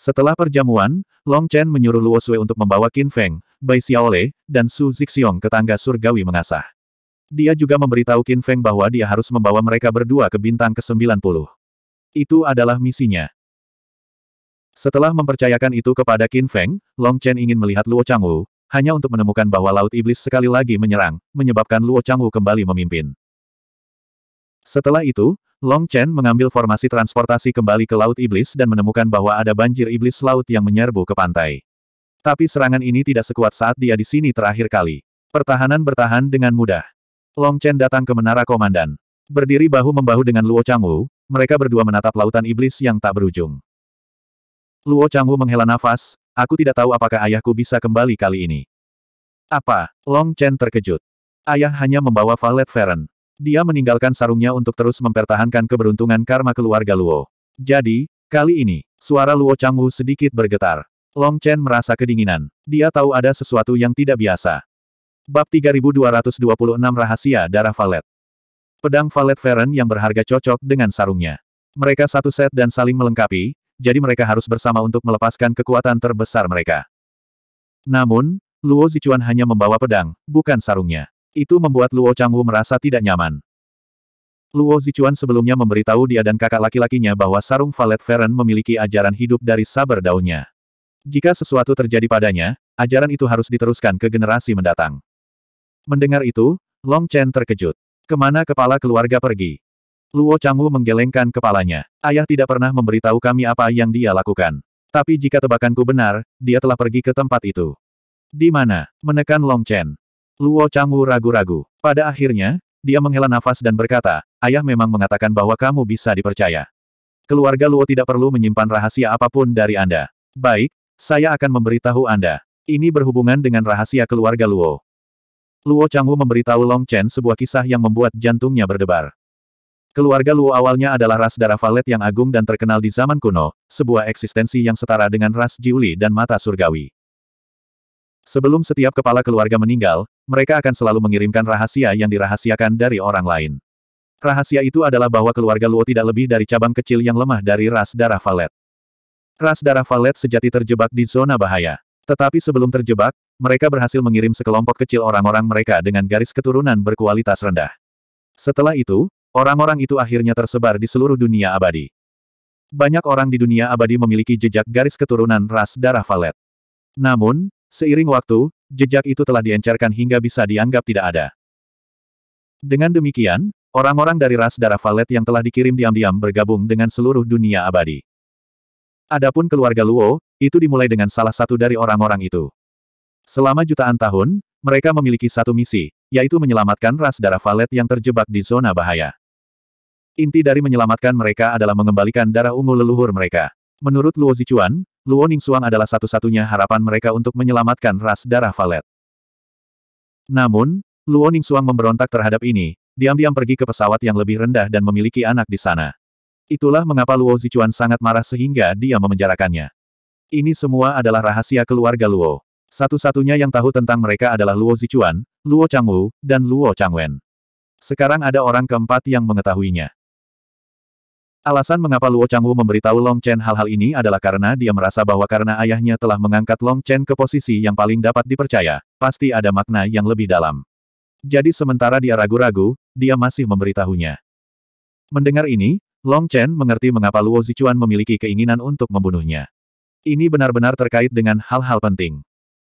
Setelah perjamuan, Long Chen menyuruh Luo Sui untuk membawa Qin Feng, Bai Xiaole, dan Su Zixiong ke tangga surgawi mengasah. Dia juga memberitahu Qin Feng bahwa dia harus membawa mereka berdua ke bintang ke-90. Itu adalah misinya. Setelah mempercayakan itu kepada Qin Feng, Long Chen ingin melihat Luo Changwu, hanya untuk menemukan bahwa Laut Iblis sekali lagi menyerang, menyebabkan Luo Changwu kembali memimpin. Setelah itu, Long Chen mengambil formasi transportasi kembali ke Laut Iblis dan menemukan bahwa ada banjir iblis laut yang menyerbu ke pantai. Tapi serangan ini tidak sekuat saat dia di sini terakhir kali. Pertahanan bertahan dengan mudah. Long Chen datang ke menara komandan. Berdiri bahu-membahu dengan Luo Changwu, mereka berdua menatap lautan iblis yang tak berujung. Luo Changwu menghela nafas, aku tidak tahu apakah ayahku bisa kembali kali ini. Apa? Long Chen terkejut. Ayah hanya membawa Valet Feren. Dia meninggalkan sarungnya untuk terus mempertahankan keberuntungan karma keluarga Luo. Jadi, kali ini, suara Luo Changwu sedikit bergetar. Long Chen merasa kedinginan. Dia tahu ada sesuatu yang tidak biasa. Bab 3226 Rahasia Darah Valet Pedang Valet Feren yang berharga cocok dengan sarungnya. Mereka satu set dan saling melengkapi, jadi mereka harus bersama untuk melepaskan kekuatan terbesar mereka. Namun, Luo Zichuan hanya membawa pedang, bukan sarungnya. Itu membuat Luo Changwu merasa tidak nyaman. Luo Zichuan sebelumnya memberitahu dia dan kakak laki-lakinya bahwa sarung Valet Feren memiliki ajaran hidup dari sabar daunnya. Jika sesuatu terjadi padanya, ajaran itu harus diteruskan ke generasi mendatang. Mendengar itu, Long Chen terkejut. Kemana kepala keluarga pergi? Luo Changwu menggelengkan kepalanya. Ayah tidak pernah memberitahu kami apa yang dia lakukan. Tapi jika tebakanku benar, dia telah pergi ke tempat itu. Di mana? Menekan Long Chen. Luo Changwu ragu-ragu. Pada akhirnya, dia menghela nafas dan berkata, ayah memang mengatakan bahwa kamu bisa dipercaya. Keluarga Luo tidak perlu menyimpan rahasia apapun dari Anda. Baik, saya akan memberitahu Anda. Ini berhubungan dengan rahasia keluarga Luo. Luo Changwu memberitahu Long Chen sebuah kisah yang membuat jantungnya berdebar. Keluarga Luo awalnya adalah ras darah valet yang agung dan terkenal di zaman kuno, sebuah eksistensi yang setara dengan ras Jiuli dan mata surgawi. Sebelum setiap kepala keluarga meninggal, mereka akan selalu mengirimkan rahasia yang dirahasiakan dari orang lain. Rahasia itu adalah bahwa keluarga Luo tidak lebih dari cabang kecil yang lemah dari ras darah Valet. Ras darah Valet sejati terjebak di zona bahaya. Tetapi sebelum terjebak, mereka berhasil mengirim sekelompok kecil orang-orang mereka dengan garis keturunan berkualitas rendah. Setelah itu, orang-orang itu akhirnya tersebar di seluruh dunia abadi. Banyak orang di dunia abadi memiliki jejak garis keturunan ras darah Valet. Namun, Seiring waktu, jejak itu telah diencerkan hingga bisa dianggap tidak ada. Dengan demikian, orang-orang dari ras darah Valet yang telah dikirim diam-diam bergabung dengan seluruh dunia abadi. Adapun keluarga Luo, itu dimulai dengan salah satu dari orang-orang itu. Selama jutaan tahun, mereka memiliki satu misi, yaitu menyelamatkan ras darah Valet yang terjebak di zona bahaya. Inti dari menyelamatkan mereka adalah mengembalikan darah ungu leluhur mereka. Menurut Luo Zichuan, Luo Suang adalah satu-satunya harapan mereka untuk menyelamatkan ras darah Valet. Namun, Luo Suang memberontak terhadap ini, diam-diam pergi ke pesawat yang lebih rendah dan memiliki anak di sana. Itulah mengapa Luo Zichuan sangat marah sehingga dia memenjarakannya. Ini semua adalah rahasia keluarga Luo. Satu-satunya yang tahu tentang mereka adalah Luo Zichuan, Luo Changwu, dan Luo Changwen. Sekarang ada orang keempat yang mengetahuinya. Alasan mengapa Luo Changwu memberitahu Long Chen hal-hal ini adalah karena dia merasa bahwa karena ayahnya telah mengangkat Long Chen ke posisi yang paling dapat dipercaya, pasti ada makna yang lebih dalam. Jadi sementara dia ragu-ragu, dia masih memberitahunya. Mendengar ini, Long Chen mengerti mengapa Luo Zichuan memiliki keinginan untuk membunuhnya. Ini benar-benar terkait dengan hal-hal penting.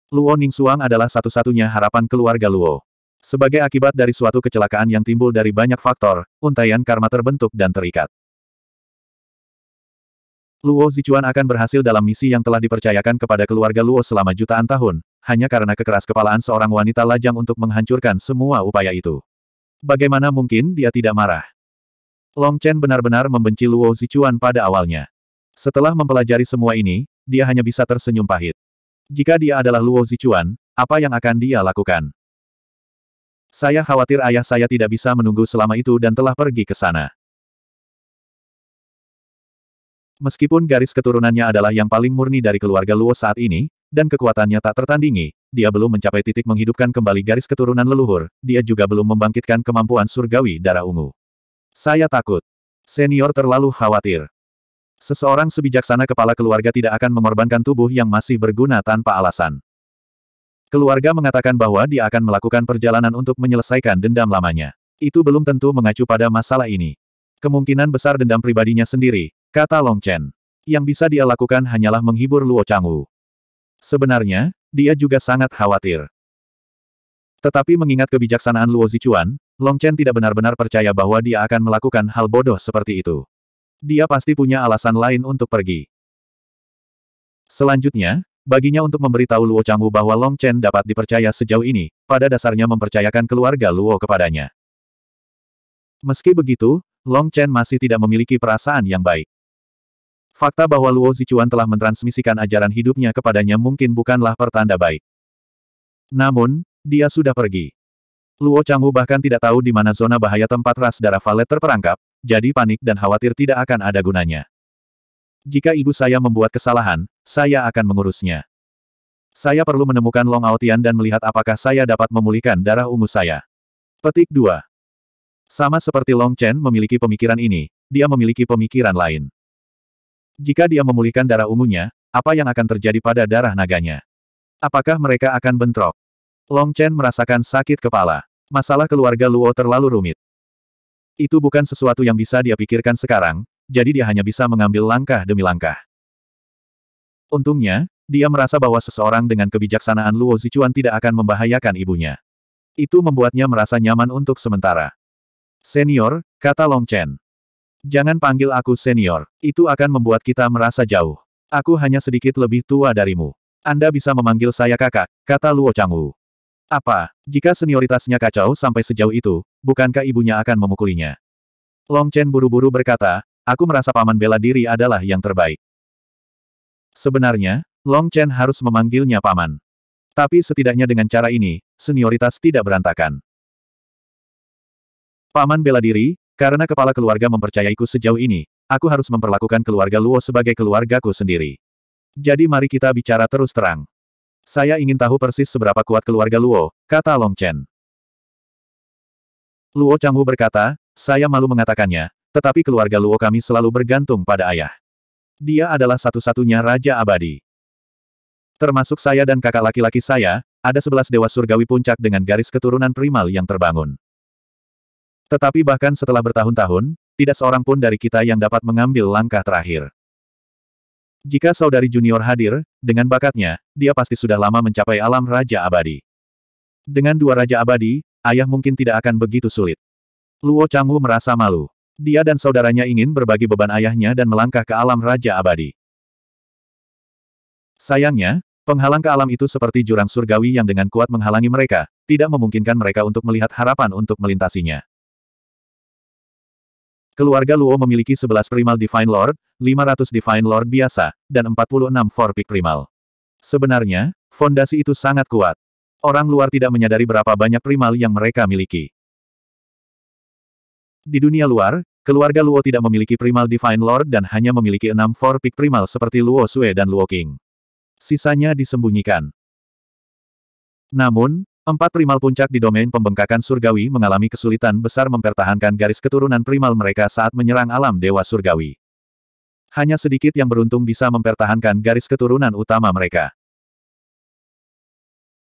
Luo Ningsuang adalah satu-satunya harapan keluarga Luo. Sebagai akibat dari suatu kecelakaan yang timbul dari banyak faktor, untaian karma terbentuk dan terikat. Luo Zichuan akan berhasil dalam misi yang telah dipercayakan kepada keluarga Luo selama jutaan tahun, hanya karena kekeras kepalaan seorang wanita lajang untuk menghancurkan semua upaya itu. Bagaimana mungkin dia tidak marah? Long Chen benar-benar membenci Luo Zichuan pada awalnya. Setelah mempelajari semua ini, dia hanya bisa tersenyum pahit. Jika dia adalah Luo Zichuan, apa yang akan dia lakukan? Saya khawatir ayah saya tidak bisa menunggu selama itu dan telah pergi ke sana. Meskipun garis keturunannya adalah yang paling murni dari keluarga Luo saat ini, dan kekuatannya tak tertandingi, dia belum mencapai titik menghidupkan kembali garis keturunan leluhur, dia juga belum membangkitkan kemampuan surgawi darah ungu. Saya takut. Senior terlalu khawatir. Seseorang sebijaksana kepala keluarga tidak akan mengorbankan tubuh yang masih berguna tanpa alasan. Keluarga mengatakan bahwa dia akan melakukan perjalanan untuk menyelesaikan dendam lamanya. Itu belum tentu mengacu pada masalah ini. Kemungkinan besar dendam pribadinya sendiri, Kata Long Chen. Yang bisa dia lakukan hanyalah menghibur Luo Changwu. Sebenarnya, dia juga sangat khawatir. Tetapi mengingat kebijaksanaan Luo Zichuan, Long Chen tidak benar-benar percaya bahwa dia akan melakukan hal bodoh seperti itu. Dia pasti punya alasan lain untuk pergi. Selanjutnya, baginya untuk memberitahu Luo Changwu bahwa Long Chen dapat dipercaya sejauh ini, pada dasarnya mempercayakan keluarga Luo kepadanya. Meski begitu, Long Chen masih tidak memiliki perasaan yang baik. Fakta bahwa Luo Zichuan telah mentransmisikan ajaran hidupnya kepadanya mungkin bukanlah pertanda baik. Namun, dia sudah pergi. Luo Changwu bahkan tidak tahu di mana zona bahaya tempat ras darah valet terperangkap, jadi panik dan khawatir tidak akan ada gunanya. Jika ibu saya membuat kesalahan, saya akan mengurusnya. Saya perlu menemukan Long Aotian dan melihat apakah saya dapat memulihkan darah ungu saya. Petik 2. Sama seperti Long Chen memiliki pemikiran ini, dia memiliki pemikiran lain. Jika dia memulihkan darah ungunya, apa yang akan terjadi pada darah naganya? Apakah mereka akan bentrok? Long Chen merasakan sakit kepala. Masalah keluarga Luo terlalu rumit. Itu bukan sesuatu yang bisa dia pikirkan sekarang, jadi dia hanya bisa mengambil langkah demi langkah. Untungnya, dia merasa bahwa seseorang dengan kebijaksanaan Luo Zichuan tidak akan membahayakan ibunya. Itu membuatnya merasa nyaman untuk sementara. Senior, kata Long Chen. Jangan panggil aku senior, itu akan membuat kita merasa jauh. Aku hanya sedikit lebih tua darimu. Anda bisa memanggil saya kakak, kata Luo Changwu. Apa, jika senioritasnya kacau sampai sejauh itu, bukankah ibunya akan memukulinya? Long Chen buru-buru berkata, aku merasa paman bela diri adalah yang terbaik. Sebenarnya, Long Chen harus memanggilnya paman. Tapi setidaknya dengan cara ini, senioritas tidak berantakan. Paman bela diri, karena kepala keluarga mempercayaiku sejauh ini, aku harus memperlakukan keluarga Luo sebagai keluargaku sendiri. Jadi mari kita bicara terus terang. Saya ingin tahu persis seberapa kuat keluarga Luo, kata Long Chen. Luo Changwu berkata, saya malu mengatakannya, tetapi keluarga Luo kami selalu bergantung pada ayah. Dia adalah satu-satunya Raja Abadi. Termasuk saya dan kakak laki-laki saya, ada sebelas dewa surgawi puncak dengan garis keturunan primal yang terbangun. Tetapi bahkan setelah bertahun-tahun, tidak seorang pun dari kita yang dapat mengambil langkah terakhir. Jika saudari junior hadir, dengan bakatnya, dia pasti sudah lama mencapai alam Raja Abadi. Dengan dua Raja Abadi, ayah mungkin tidak akan begitu sulit. Luo Changwu merasa malu. Dia dan saudaranya ingin berbagi beban ayahnya dan melangkah ke alam Raja Abadi. Sayangnya, penghalang ke alam itu seperti jurang surgawi yang dengan kuat menghalangi mereka, tidak memungkinkan mereka untuk melihat harapan untuk melintasinya. Keluarga Luo memiliki 11 Primal Divine Lord, 500 Divine Lord biasa, dan 46 peak Primal. Sebenarnya, fondasi itu sangat kuat. Orang luar tidak menyadari berapa banyak primal yang mereka miliki. Di dunia luar, keluarga Luo tidak memiliki Primal Divine Lord dan hanya memiliki enam peak Primal seperti Luo Sue dan Luo King. Sisanya disembunyikan. Namun, Empat primal puncak di domain pembengkakan surgawi mengalami kesulitan besar mempertahankan garis keturunan primal mereka saat menyerang alam dewa surgawi. Hanya sedikit yang beruntung bisa mempertahankan garis keturunan utama mereka.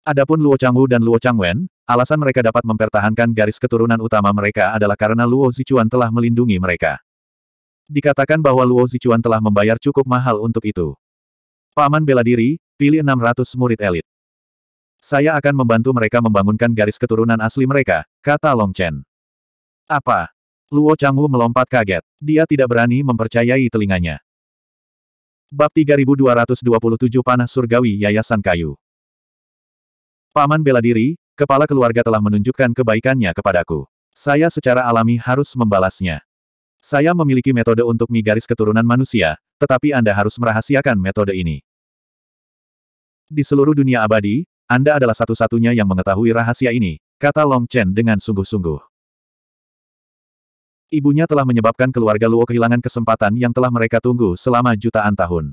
Adapun Luo Changwu dan Luo Changwen, alasan mereka dapat mempertahankan garis keturunan utama mereka adalah karena Luo Zichuan telah melindungi mereka. Dikatakan bahwa Luo Zichuan telah membayar cukup mahal untuk itu. Paman bela diri, pilih 600 murid elit. Saya akan membantu mereka membangunkan garis keturunan asli mereka, kata Long Chen. Apa? Luo Changwu melompat kaget. Dia tidak berani mempercayai telinganya. Bab 3227 Panah Surgawi Yayasan Kayu Paman bela diri, kepala keluarga telah menunjukkan kebaikannya kepadaku. Saya secara alami harus membalasnya. Saya memiliki metode untuk mi garis keturunan manusia, tetapi Anda harus merahasiakan metode ini. Di seluruh dunia abadi, anda adalah satu-satunya yang mengetahui rahasia ini, kata Long Chen dengan sungguh-sungguh. Ibunya telah menyebabkan keluarga Luo kehilangan kesempatan yang telah mereka tunggu selama jutaan tahun.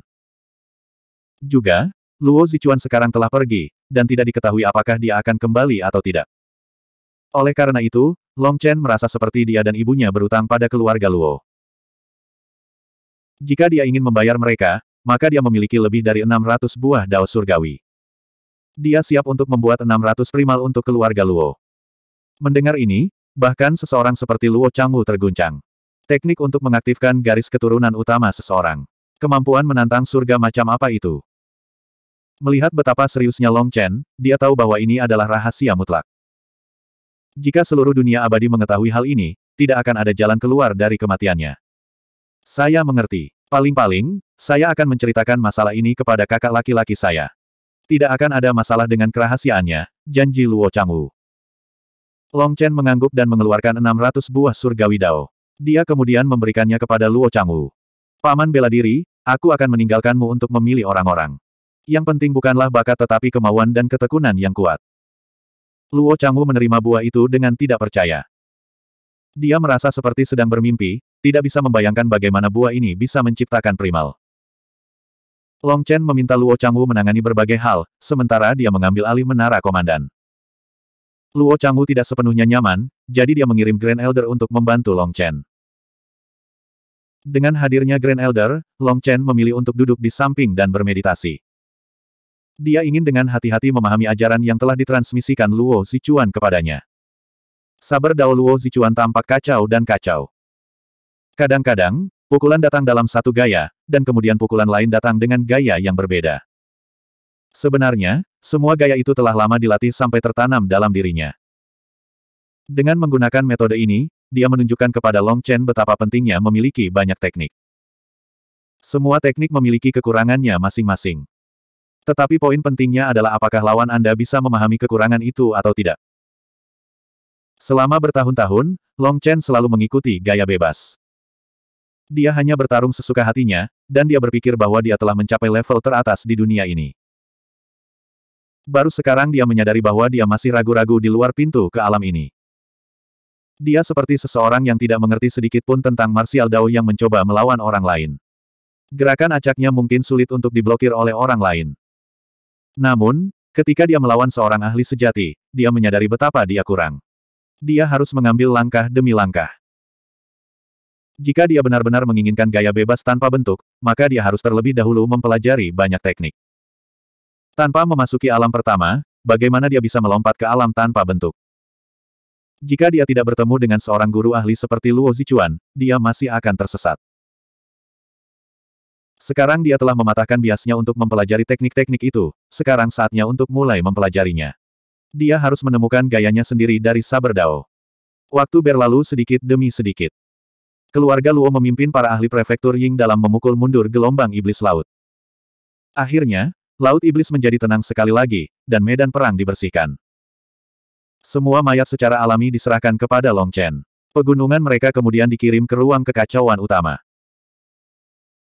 Juga, Luo Zichuan sekarang telah pergi, dan tidak diketahui apakah dia akan kembali atau tidak. Oleh karena itu, Long Chen merasa seperti dia dan ibunya berutang pada keluarga Luo. Jika dia ingin membayar mereka, maka dia memiliki lebih dari 600 buah dao surgawi. Dia siap untuk membuat 600 primal untuk keluarga Luo. Mendengar ini, bahkan seseorang seperti Luo Changwu terguncang. Teknik untuk mengaktifkan garis keturunan utama seseorang. Kemampuan menantang surga macam apa itu? Melihat betapa seriusnya Long Chen, dia tahu bahwa ini adalah rahasia mutlak. Jika seluruh dunia abadi mengetahui hal ini, tidak akan ada jalan keluar dari kematiannya. Saya mengerti. Paling-paling, saya akan menceritakan masalah ini kepada kakak laki-laki saya. Tidak akan ada masalah dengan kerahasiaannya, janji Luo Changwu. Long Chen mengangguk dan mengeluarkan 600 buah surgawi dao. Dia kemudian memberikannya kepada Luo Changwu. Paman bela diri, aku akan meninggalkanmu untuk memilih orang-orang. Yang penting bukanlah bakat tetapi kemauan dan ketekunan yang kuat. Luo Changwu menerima buah itu dengan tidak percaya. Dia merasa seperti sedang bermimpi, tidak bisa membayangkan bagaimana buah ini bisa menciptakan primal. Long Chen meminta Luo Changwu menangani berbagai hal, sementara dia mengambil alih menara komandan. Luo Changwu tidak sepenuhnya nyaman, jadi dia mengirim Grand Elder untuk membantu Long Chen. Dengan hadirnya Grand Elder, Long Chen memilih untuk duduk di samping dan bermeditasi. Dia ingin dengan hati-hati memahami ajaran yang telah ditransmisikan Luo Zichuan kepadanya. Sabar Dao Luo Zichuan tampak kacau dan kacau. Kadang-kadang, Pukulan datang dalam satu gaya, dan kemudian pukulan lain datang dengan gaya yang berbeda. Sebenarnya, semua gaya itu telah lama dilatih sampai tertanam dalam dirinya. Dengan menggunakan metode ini, dia menunjukkan kepada Long Chen betapa pentingnya memiliki banyak teknik. Semua teknik memiliki kekurangannya masing-masing. Tetapi poin pentingnya adalah apakah lawan Anda bisa memahami kekurangan itu atau tidak. Selama bertahun-tahun, Long Chen selalu mengikuti gaya bebas dia hanya bertarung sesuka hatinya, dan dia berpikir bahwa dia telah mencapai level teratas di dunia ini. Baru sekarang dia menyadari bahwa dia masih ragu-ragu di luar pintu ke alam ini. Dia seperti seseorang yang tidak mengerti sedikit pun tentang martial dao yang mencoba melawan orang lain. Gerakan acaknya mungkin sulit untuk diblokir oleh orang lain. Namun, ketika dia melawan seorang ahli sejati, dia menyadari betapa dia kurang. Dia harus mengambil langkah demi langkah. Jika dia benar-benar menginginkan gaya bebas tanpa bentuk, maka dia harus terlebih dahulu mempelajari banyak teknik. Tanpa memasuki alam pertama, bagaimana dia bisa melompat ke alam tanpa bentuk? Jika dia tidak bertemu dengan seorang guru ahli seperti Luo Zichuan, dia masih akan tersesat. Sekarang dia telah mematahkan biasnya untuk mempelajari teknik-teknik itu, sekarang saatnya untuk mulai mempelajarinya. Dia harus menemukan gayanya sendiri dari Saber Dao. Waktu berlalu sedikit demi sedikit. Keluarga Luo memimpin para ahli prefektur Ying dalam memukul mundur gelombang iblis laut. Akhirnya, laut iblis menjadi tenang sekali lagi, dan medan perang dibersihkan. Semua mayat secara alami diserahkan kepada Long Chen. Pegunungan mereka kemudian dikirim ke ruang kekacauan utama.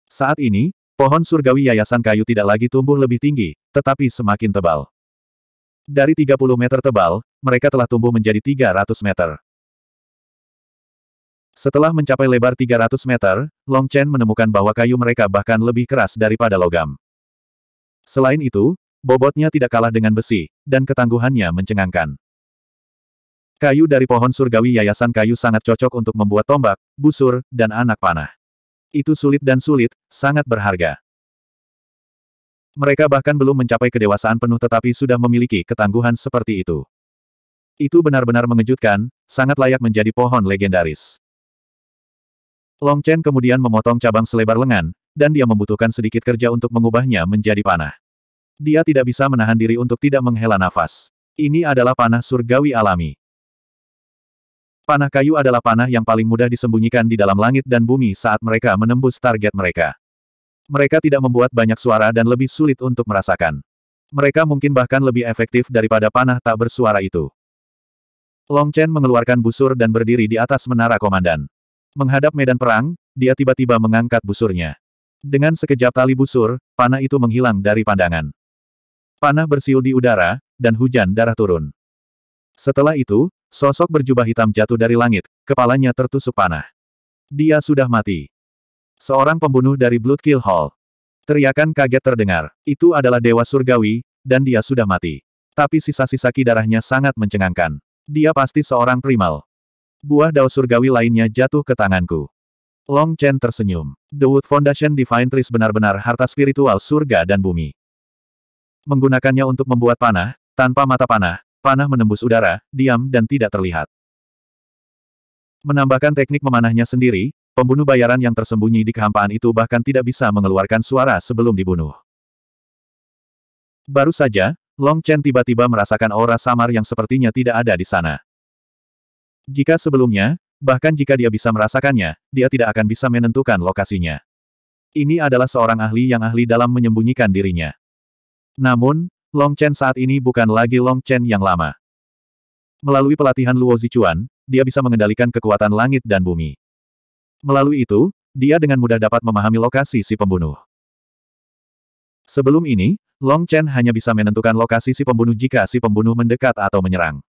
Saat ini, pohon surgawi yayasan kayu tidak lagi tumbuh lebih tinggi, tetapi semakin tebal. Dari 30 meter tebal, mereka telah tumbuh menjadi 300 meter. Setelah mencapai lebar 300 meter, Long Chen menemukan bahwa kayu mereka bahkan lebih keras daripada logam. Selain itu, bobotnya tidak kalah dengan besi, dan ketangguhannya mencengangkan. Kayu dari pohon surgawi yayasan kayu sangat cocok untuk membuat tombak, busur, dan anak panah. Itu sulit dan sulit, sangat berharga. Mereka bahkan belum mencapai kedewasaan penuh tetapi sudah memiliki ketangguhan seperti itu. Itu benar-benar mengejutkan, sangat layak menjadi pohon legendaris. Long Chen kemudian memotong cabang selebar lengan, dan dia membutuhkan sedikit kerja untuk mengubahnya menjadi panah. Dia tidak bisa menahan diri untuk tidak menghela nafas. Ini adalah panah surgawi alami. Panah kayu adalah panah yang paling mudah disembunyikan di dalam langit dan bumi saat mereka menembus target mereka. Mereka tidak membuat banyak suara dan lebih sulit untuk merasakan. Mereka mungkin bahkan lebih efektif daripada panah tak bersuara itu. Long Chen mengeluarkan busur dan berdiri di atas menara komandan. Menghadap medan perang, dia tiba-tiba mengangkat busurnya. Dengan sekejap tali busur, panah itu menghilang dari pandangan. Panah bersiul di udara, dan hujan darah turun. Setelah itu, sosok berjubah hitam jatuh dari langit, kepalanya tertusuk panah. Dia sudah mati. Seorang pembunuh dari Bloodkill Hall. Teriakan kaget terdengar. Itu adalah Dewa Surgawi, dan dia sudah mati. Tapi sisa-sisa darahnya sangat mencengangkan. Dia pasti seorang primal. Buah dao surgawi lainnya jatuh ke tanganku. Long Chen tersenyum. The Wood Foundation Divine Trees benar-benar harta spiritual surga dan bumi. Menggunakannya untuk membuat panah, tanpa mata panah, panah menembus udara, diam dan tidak terlihat. Menambahkan teknik memanahnya sendiri, pembunuh bayaran yang tersembunyi di kehampaan itu bahkan tidak bisa mengeluarkan suara sebelum dibunuh. Baru saja, Long Chen tiba-tiba merasakan aura samar yang sepertinya tidak ada di sana. Jika sebelumnya, bahkan jika dia bisa merasakannya, dia tidak akan bisa menentukan lokasinya. Ini adalah seorang ahli yang ahli dalam menyembunyikan dirinya. Namun, Long Chen saat ini bukan lagi Long Chen yang lama. Melalui pelatihan Luo Zichuan, dia bisa mengendalikan kekuatan langit dan bumi. Melalui itu, dia dengan mudah dapat memahami lokasi si pembunuh. Sebelum ini, Long Chen hanya bisa menentukan lokasi si pembunuh jika si pembunuh mendekat atau menyerang.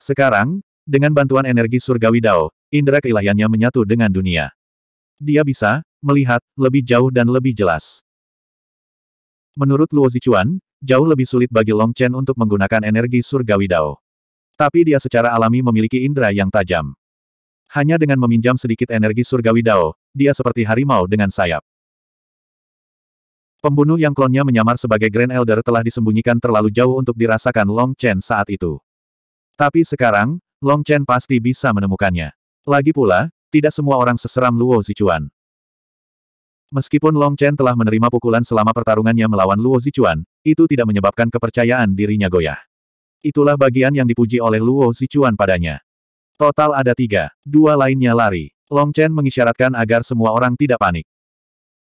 Sekarang, dengan bantuan energi surgawi Dao, indera keilahiannya menyatu dengan dunia. Dia bisa melihat lebih jauh dan lebih jelas. Menurut Luo Zichuan, jauh lebih sulit bagi Long Chen untuk menggunakan energi surgawi Dao. Tapi dia secara alami memiliki indera yang tajam. Hanya dengan meminjam sedikit energi surgawi Dao, dia seperti harimau dengan sayap. Pembunuh yang klonnya menyamar sebagai Grand Elder telah disembunyikan terlalu jauh untuk dirasakan Long Chen saat itu. Tapi sekarang, Long Chen pasti bisa menemukannya. Lagi pula, tidak semua orang seseram Luo Zichuan. Meskipun Long Chen telah menerima pukulan selama pertarungannya melawan Luo Zichuan, itu tidak menyebabkan kepercayaan dirinya goyah. Itulah bagian yang dipuji oleh Luo Zichuan padanya. Total ada tiga, dua lainnya lari. Long Chen mengisyaratkan agar semua orang tidak panik.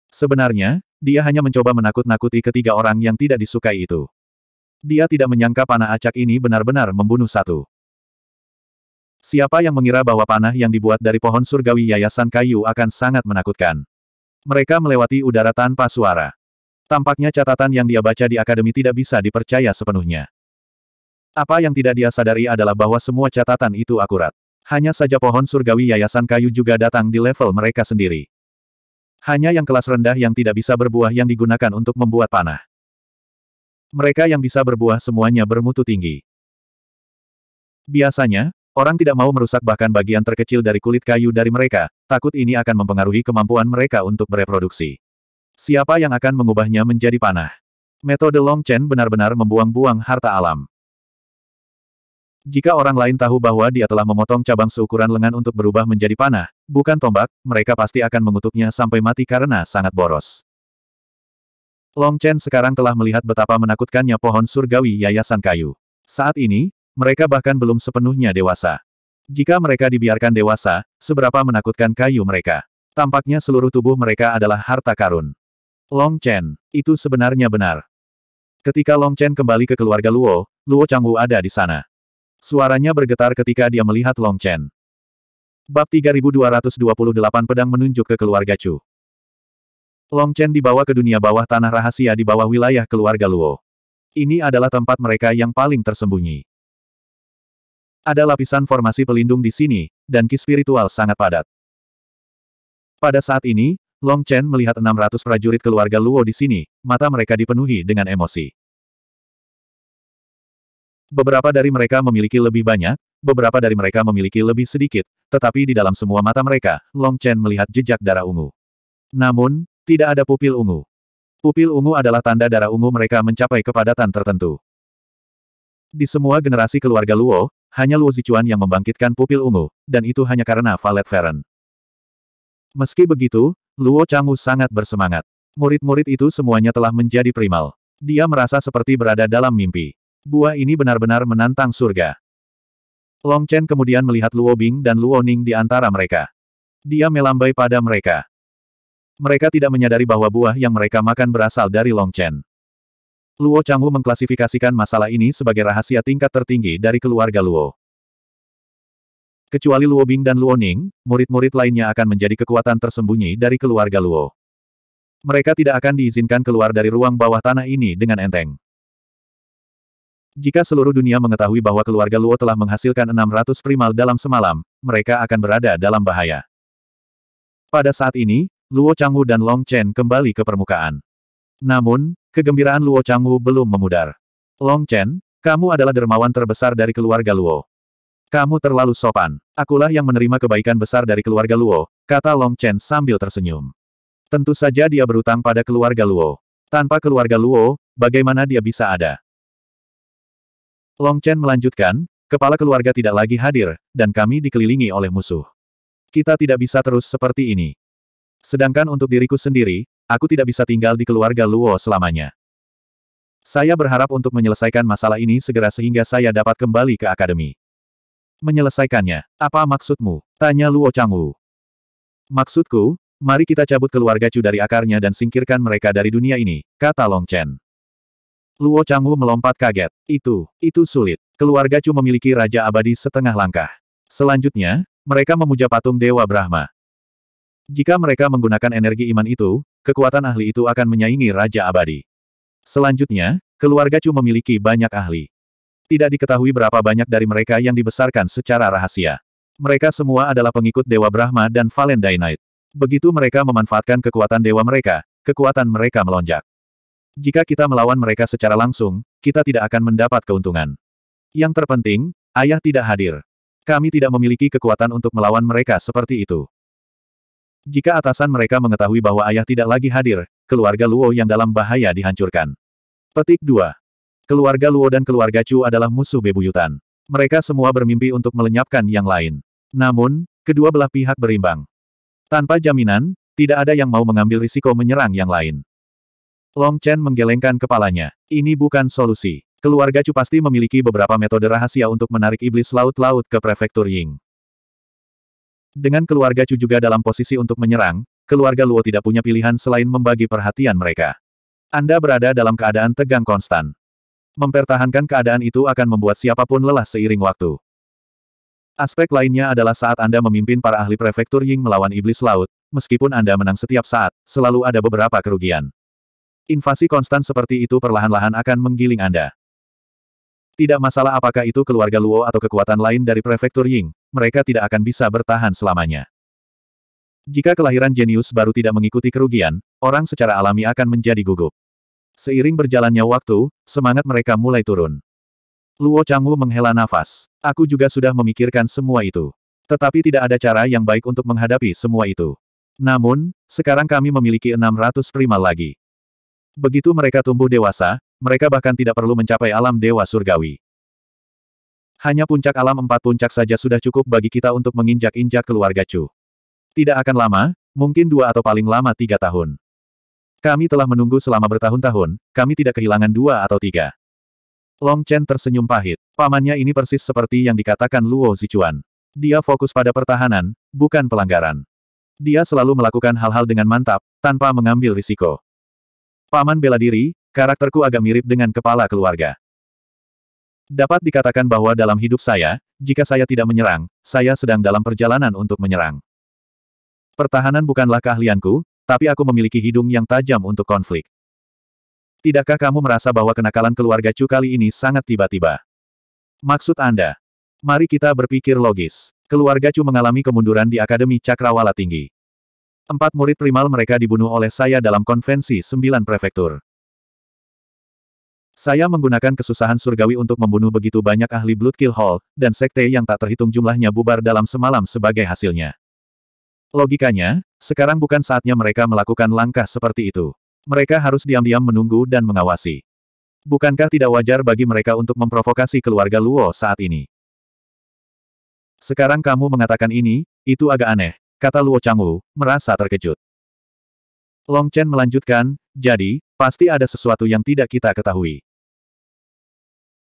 Sebenarnya, dia hanya mencoba menakut-nakuti ketiga orang yang tidak disukai itu. Dia tidak menyangka panah acak ini benar-benar membunuh satu. Siapa yang mengira bahwa panah yang dibuat dari pohon surgawi yayasan kayu akan sangat menakutkan? Mereka melewati udara tanpa suara. Tampaknya catatan yang dia baca di akademi tidak bisa dipercaya sepenuhnya. Apa yang tidak dia sadari adalah bahwa semua catatan itu akurat. Hanya saja pohon surgawi yayasan kayu juga datang di level mereka sendiri. Hanya yang kelas rendah yang tidak bisa berbuah yang digunakan untuk membuat panah. Mereka yang bisa berbuah semuanya bermutu tinggi. Biasanya, Orang tidak mau merusak bahkan bagian terkecil dari kulit kayu dari mereka, takut ini akan mempengaruhi kemampuan mereka untuk bereproduksi. Siapa yang akan mengubahnya menjadi panah? Metode Long Chen benar-benar membuang-buang harta alam. Jika orang lain tahu bahwa dia telah memotong cabang seukuran lengan untuk berubah menjadi panah, bukan tombak, mereka pasti akan mengutuknya sampai mati karena sangat boros. Long Chen sekarang telah melihat betapa menakutkannya pohon surgawi yayasan kayu. Saat ini, mereka bahkan belum sepenuhnya dewasa. Jika mereka dibiarkan dewasa, seberapa menakutkan kayu mereka. Tampaknya seluruh tubuh mereka adalah harta karun. Long Chen, itu sebenarnya benar. Ketika Long Chen kembali ke keluarga Luo, Luo Changwu ada di sana. Suaranya bergetar ketika dia melihat Long Chen. Bab 3228 pedang menunjuk ke keluarga Chu. Long Chen dibawa ke dunia bawah tanah rahasia di bawah wilayah keluarga Luo. Ini adalah tempat mereka yang paling tersembunyi. Ada lapisan formasi pelindung di sini, dan ki spiritual sangat padat. Pada saat ini, Long Chen melihat 600 prajurit keluarga Luo di sini, mata mereka dipenuhi dengan emosi. Beberapa dari mereka memiliki lebih banyak, beberapa dari mereka memiliki lebih sedikit, tetapi di dalam semua mata mereka, Long Chen melihat jejak darah ungu. Namun, tidak ada pupil ungu. Pupil ungu adalah tanda darah ungu mereka mencapai kepadatan tertentu. Di semua generasi keluarga Luo, hanya Luo Zichuan yang membangkitkan pupil ungu, dan itu hanya karena Valet Feren. Meski begitu, Luo Changwu sangat bersemangat. Murid-murid itu semuanya telah menjadi primal. Dia merasa seperti berada dalam mimpi. Buah ini benar-benar menantang surga. Long Chen kemudian melihat Luo Bing dan Luo Ning di antara mereka. Dia melambai pada mereka. Mereka tidak menyadari bahwa buah yang mereka makan berasal dari Long Chen. Luo Changwu mengklasifikasikan masalah ini sebagai rahasia tingkat tertinggi dari keluarga Luo. Kecuali Luo Bing dan Luo Ning, murid-murid lainnya akan menjadi kekuatan tersembunyi dari keluarga Luo. Mereka tidak akan diizinkan keluar dari ruang bawah tanah ini dengan enteng. Jika seluruh dunia mengetahui bahwa keluarga Luo telah menghasilkan 600 primal dalam semalam, mereka akan berada dalam bahaya. Pada saat ini, Luo Changwu dan Long Chen kembali ke permukaan. Namun, kegembiraan Luo Changwu belum memudar. Long Chen, kamu adalah dermawan terbesar dari keluarga Luo. Kamu terlalu sopan. Akulah yang menerima kebaikan besar dari keluarga Luo, kata Long Chen sambil tersenyum. Tentu saja dia berutang pada keluarga Luo. Tanpa keluarga Luo, bagaimana dia bisa ada? Long Chen melanjutkan, kepala keluarga tidak lagi hadir, dan kami dikelilingi oleh musuh. Kita tidak bisa terus seperti ini. Sedangkan untuk diriku sendiri, Aku tidak bisa tinggal di keluarga Luo selamanya. Saya berharap untuk menyelesaikan masalah ini segera sehingga saya dapat kembali ke akademi. Menyelesaikannya, apa maksudmu? Tanya Luo Changwu. Maksudku, mari kita cabut keluarga Chu dari akarnya dan singkirkan mereka dari dunia ini, kata Long Chen. Luo Changwu melompat kaget. Itu, itu sulit. Keluarga Chu memiliki Raja Abadi setengah langkah. Selanjutnya, mereka memuja patung Dewa Brahma. Jika mereka menggunakan energi iman itu, kekuatan ahli itu akan menyaingi Raja Abadi. Selanjutnya, keluarga Chu memiliki banyak ahli. Tidak diketahui berapa banyak dari mereka yang dibesarkan secara rahasia. Mereka semua adalah pengikut Dewa Brahma dan Valendainite. Begitu mereka memanfaatkan kekuatan dewa mereka, kekuatan mereka melonjak. Jika kita melawan mereka secara langsung, kita tidak akan mendapat keuntungan. Yang terpenting, ayah tidak hadir. Kami tidak memiliki kekuatan untuk melawan mereka seperti itu. Jika atasan mereka mengetahui bahwa ayah tidak lagi hadir, keluarga Luo yang dalam bahaya dihancurkan. Petik 2. Keluarga Luo dan keluarga Chu adalah musuh bebuyutan. Mereka semua bermimpi untuk melenyapkan yang lain. Namun, kedua belah pihak berimbang. Tanpa jaminan, tidak ada yang mau mengambil risiko menyerang yang lain. Long Chen menggelengkan kepalanya. Ini bukan solusi. Keluarga Chu pasti memiliki beberapa metode rahasia untuk menarik iblis laut-laut ke prefektur Ying. Dengan keluarga Chu juga dalam posisi untuk menyerang, keluarga Luo tidak punya pilihan selain membagi perhatian mereka. Anda berada dalam keadaan tegang konstan. Mempertahankan keadaan itu akan membuat siapapun lelah seiring waktu. Aspek lainnya adalah saat Anda memimpin para ahli prefektur Ying melawan iblis laut, meskipun Anda menang setiap saat, selalu ada beberapa kerugian. Invasi konstan seperti itu perlahan-lahan akan menggiling Anda. Tidak masalah apakah itu keluarga Luo atau kekuatan lain dari prefektur Ying, mereka tidak akan bisa bertahan selamanya. Jika kelahiran jenius baru tidak mengikuti kerugian, orang secara alami akan menjadi gugup. Seiring berjalannya waktu, semangat mereka mulai turun. Luo Changwu menghela nafas. Aku juga sudah memikirkan semua itu. Tetapi tidak ada cara yang baik untuk menghadapi semua itu. Namun, sekarang kami memiliki 600 primal lagi. Begitu mereka tumbuh dewasa, mereka bahkan tidak perlu mencapai alam dewa surgawi. Hanya puncak alam empat puncak saja sudah cukup bagi kita untuk menginjak-injak keluarga Chu. Tidak akan lama, mungkin dua atau paling lama tiga tahun. Kami telah menunggu selama bertahun-tahun, kami tidak kehilangan dua atau tiga. Long Chen tersenyum pahit. Pamannya ini persis seperti yang dikatakan Luo Zichuan. Dia fokus pada pertahanan, bukan pelanggaran. Dia selalu melakukan hal-hal dengan mantap, tanpa mengambil risiko. Paman bela diri, karakterku agak mirip dengan kepala keluarga. Dapat dikatakan bahwa dalam hidup saya, jika saya tidak menyerang, saya sedang dalam perjalanan untuk menyerang. Pertahanan bukanlah keahlianku, tapi aku memiliki hidung yang tajam untuk konflik. Tidakkah kamu merasa bahwa kenakalan keluarga Chu kali ini sangat tiba-tiba? Maksud Anda? Mari kita berpikir logis. Keluarga Chu mengalami kemunduran di Akademi Cakrawala Tinggi. Empat murid primal mereka dibunuh oleh saya dalam konvensi sembilan prefektur. Saya menggunakan kesusahan surgawi untuk membunuh begitu banyak ahli Blood Kill Hall, dan sekte yang tak terhitung jumlahnya bubar dalam semalam sebagai hasilnya. Logikanya, sekarang bukan saatnya mereka melakukan langkah seperti itu. Mereka harus diam-diam menunggu dan mengawasi. Bukankah tidak wajar bagi mereka untuk memprovokasi keluarga Luo saat ini? Sekarang kamu mengatakan ini, itu agak aneh, kata Luo Changwu, merasa terkejut. Long Chen melanjutkan, jadi, pasti ada sesuatu yang tidak kita ketahui.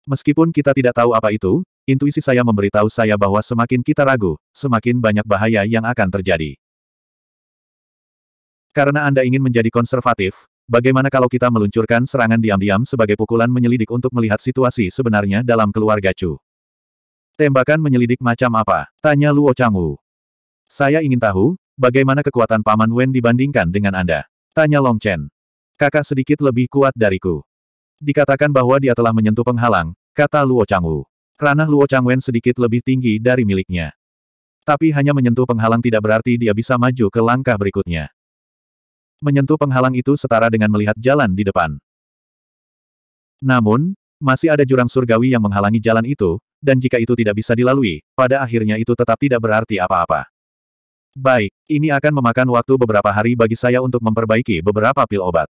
Meskipun kita tidak tahu apa itu, intuisi saya memberitahu saya bahwa semakin kita ragu, semakin banyak bahaya yang akan terjadi. Karena Anda ingin menjadi konservatif, bagaimana kalau kita meluncurkan serangan diam-diam sebagai pukulan menyelidik untuk melihat situasi sebenarnya dalam keluarga Chu? Tembakan menyelidik macam apa? Tanya Luo Changwu. Saya ingin tahu, Bagaimana kekuatan Paman Wen dibandingkan dengan Anda? Tanya Long Chen. Kakak sedikit lebih kuat dariku. Dikatakan bahwa dia telah menyentuh penghalang, kata Luo Changwu. Ranah Luo Changwen sedikit lebih tinggi dari miliknya. Tapi hanya menyentuh penghalang tidak berarti dia bisa maju ke langkah berikutnya. Menyentuh penghalang itu setara dengan melihat jalan di depan. Namun, masih ada jurang surgawi yang menghalangi jalan itu, dan jika itu tidak bisa dilalui, pada akhirnya itu tetap tidak berarti apa-apa. Baik, ini akan memakan waktu beberapa hari bagi saya untuk memperbaiki beberapa pil obat.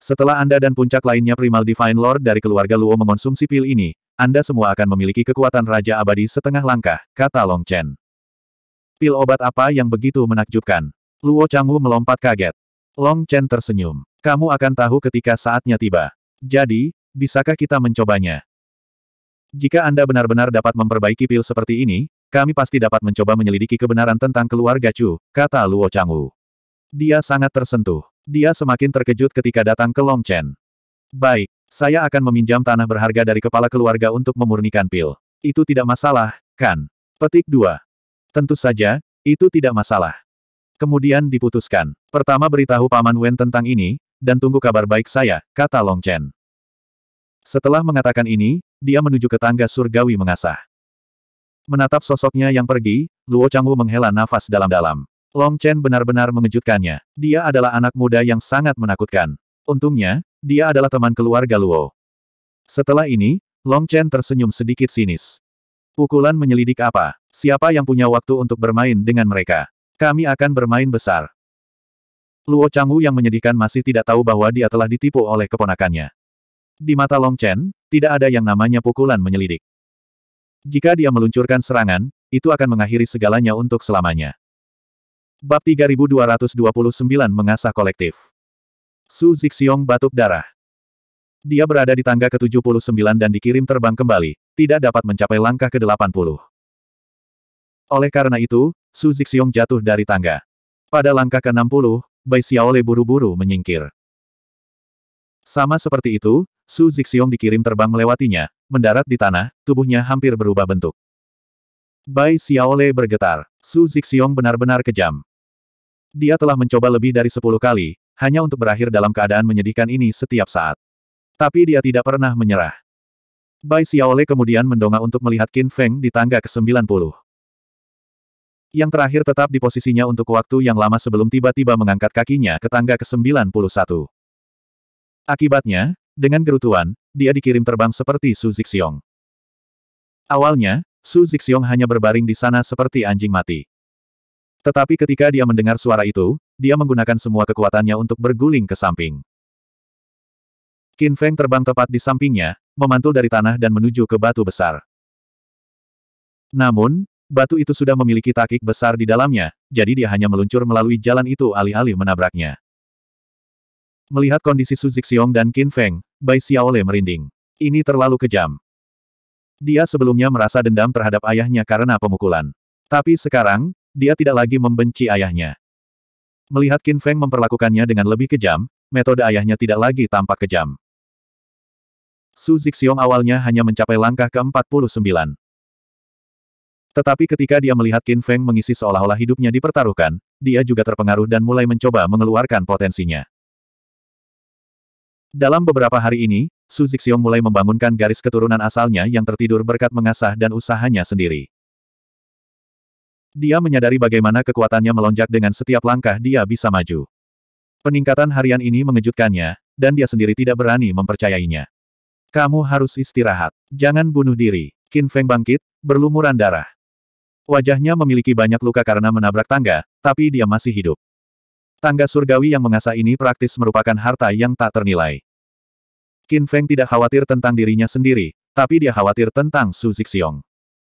Setelah Anda dan puncak lainnya Primal Divine Lord dari keluarga Luo mengonsumsi pil ini, Anda semua akan memiliki kekuatan Raja Abadi setengah langkah, kata Long Chen. Pil obat apa yang begitu menakjubkan? Luo Changwu melompat kaget. Long Chen tersenyum. Kamu akan tahu ketika saatnya tiba. Jadi, bisakah kita mencobanya? Jika Anda benar-benar dapat memperbaiki pil seperti ini, kami pasti dapat mencoba menyelidiki kebenaran tentang keluarga Chu, kata Luo Changwu. Dia sangat tersentuh. Dia semakin terkejut ketika datang ke Long Chen. Baik, saya akan meminjam tanah berharga dari kepala keluarga untuk memurnikan pil. Itu tidak masalah, kan? Petik 2. Tentu saja, itu tidak masalah. Kemudian diputuskan. Pertama beritahu Paman Wen tentang ini, dan tunggu kabar baik saya, kata Long Chen. Setelah mengatakan ini, dia menuju ke tangga surgawi mengasah. Menatap sosoknya yang pergi, Luo Changwu menghela nafas dalam-dalam. Long Chen benar-benar mengejutkannya. Dia adalah anak muda yang sangat menakutkan. Untungnya, dia adalah teman keluarga Luo. Setelah ini, Long Chen tersenyum sedikit sinis. Pukulan menyelidik apa? Siapa yang punya waktu untuk bermain dengan mereka? Kami akan bermain besar. Luo Changwu yang menyedihkan masih tidak tahu bahwa dia telah ditipu oleh keponakannya. Di mata Long Chen, tidak ada yang namanya pukulan menyelidik. Jika dia meluncurkan serangan, itu akan mengakhiri segalanya untuk selamanya. Bab 3229 Mengasah Kolektif Su Zixiong batuk darah. Dia berada di tangga ke-79 dan dikirim terbang kembali, tidak dapat mencapai langkah ke-80. Oleh karena itu, Su Zixiong jatuh dari tangga. Pada langkah ke-60, Bai Xiaole buru-buru menyingkir. Sama seperti itu, Su Zixiong dikirim terbang melewatinya, mendarat di tanah, tubuhnya hampir berubah bentuk. Bai Xiaole bergetar. Su Zixiong benar-benar kejam. Dia telah mencoba lebih dari sepuluh kali, hanya untuk berakhir dalam keadaan menyedihkan ini setiap saat. Tapi dia tidak pernah menyerah. Bai Xiaole kemudian mendongak untuk melihat Qin Feng di tangga ke-90. Yang terakhir tetap di posisinya untuk waktu yang lama sebelum tiba-tiba mengangkat kakinya ke tangga ke-91. Akibatnya, dengan gerutuan, dia dikirim terbang seperti Su Zixiong. Awalnya, Su Zixiong hanya berbaring di sana seperti anjing mati. Tetapi ketika dia mendengar suara itu, dia menggunakan semua kekuatannya untuk berguling ke samping. Qin Feng terbang tepat di sampingnya, memantul dari tanah dan menuju ke batu besar. Namun, batu itu sudah memiliki takik besar di dalamnya, jadi dia hanya meluncur melalui jalan itu alih-alih menabraknya. Melihat kondisi Su Zixiong dan Qin Feng, Bai Xiaole merinding. Ini terlalu kejam. Dia sebelumnya merasa dendam terhadap ayahnya karena pemukulan. Tapi sekarang, dia tidak lagi membenci ayahnya. Melihat Qin Feng memperlakukannya dengan lebih kejam, metode ayahnya tidak lagi tampak kejam. Su Zixiong awalnya hanya mencapai langkah ke-49. Tetapi ketika dia melihat Qin Feng mengisi seolah-olah hidupnya dipertaruhkan, dia juga terpengaruh dan mulai mencoba mengeluarkan potensinya. Dalam beberapa hari ini, Su Zixiong mulai membangunkan garis keturunan asalnya yang tertidur berkat mengasah dan usahanya sendiri. Dia menyadari bagaimana kekuatannya melonjak dengan setiap langkah dia bisa maju. Peningkatan harian ini mengejutkannya, dan dia sendiri tidak berani mempercayainya. Kamu harus istirahat. Jangan bunuh diri. Qin Feng bangkit, berlumuran darah. Wajahnya memiliki banyak luka karena menabrak tangga, tapi dia masih hidup. Tangga surgawi yang mengasah ini praktis merupakan harta yang tak ternilai. Qin Feng tidak khawatir tentang dirinya sendiri, tapi dia khawatir tentang Su Zixiong.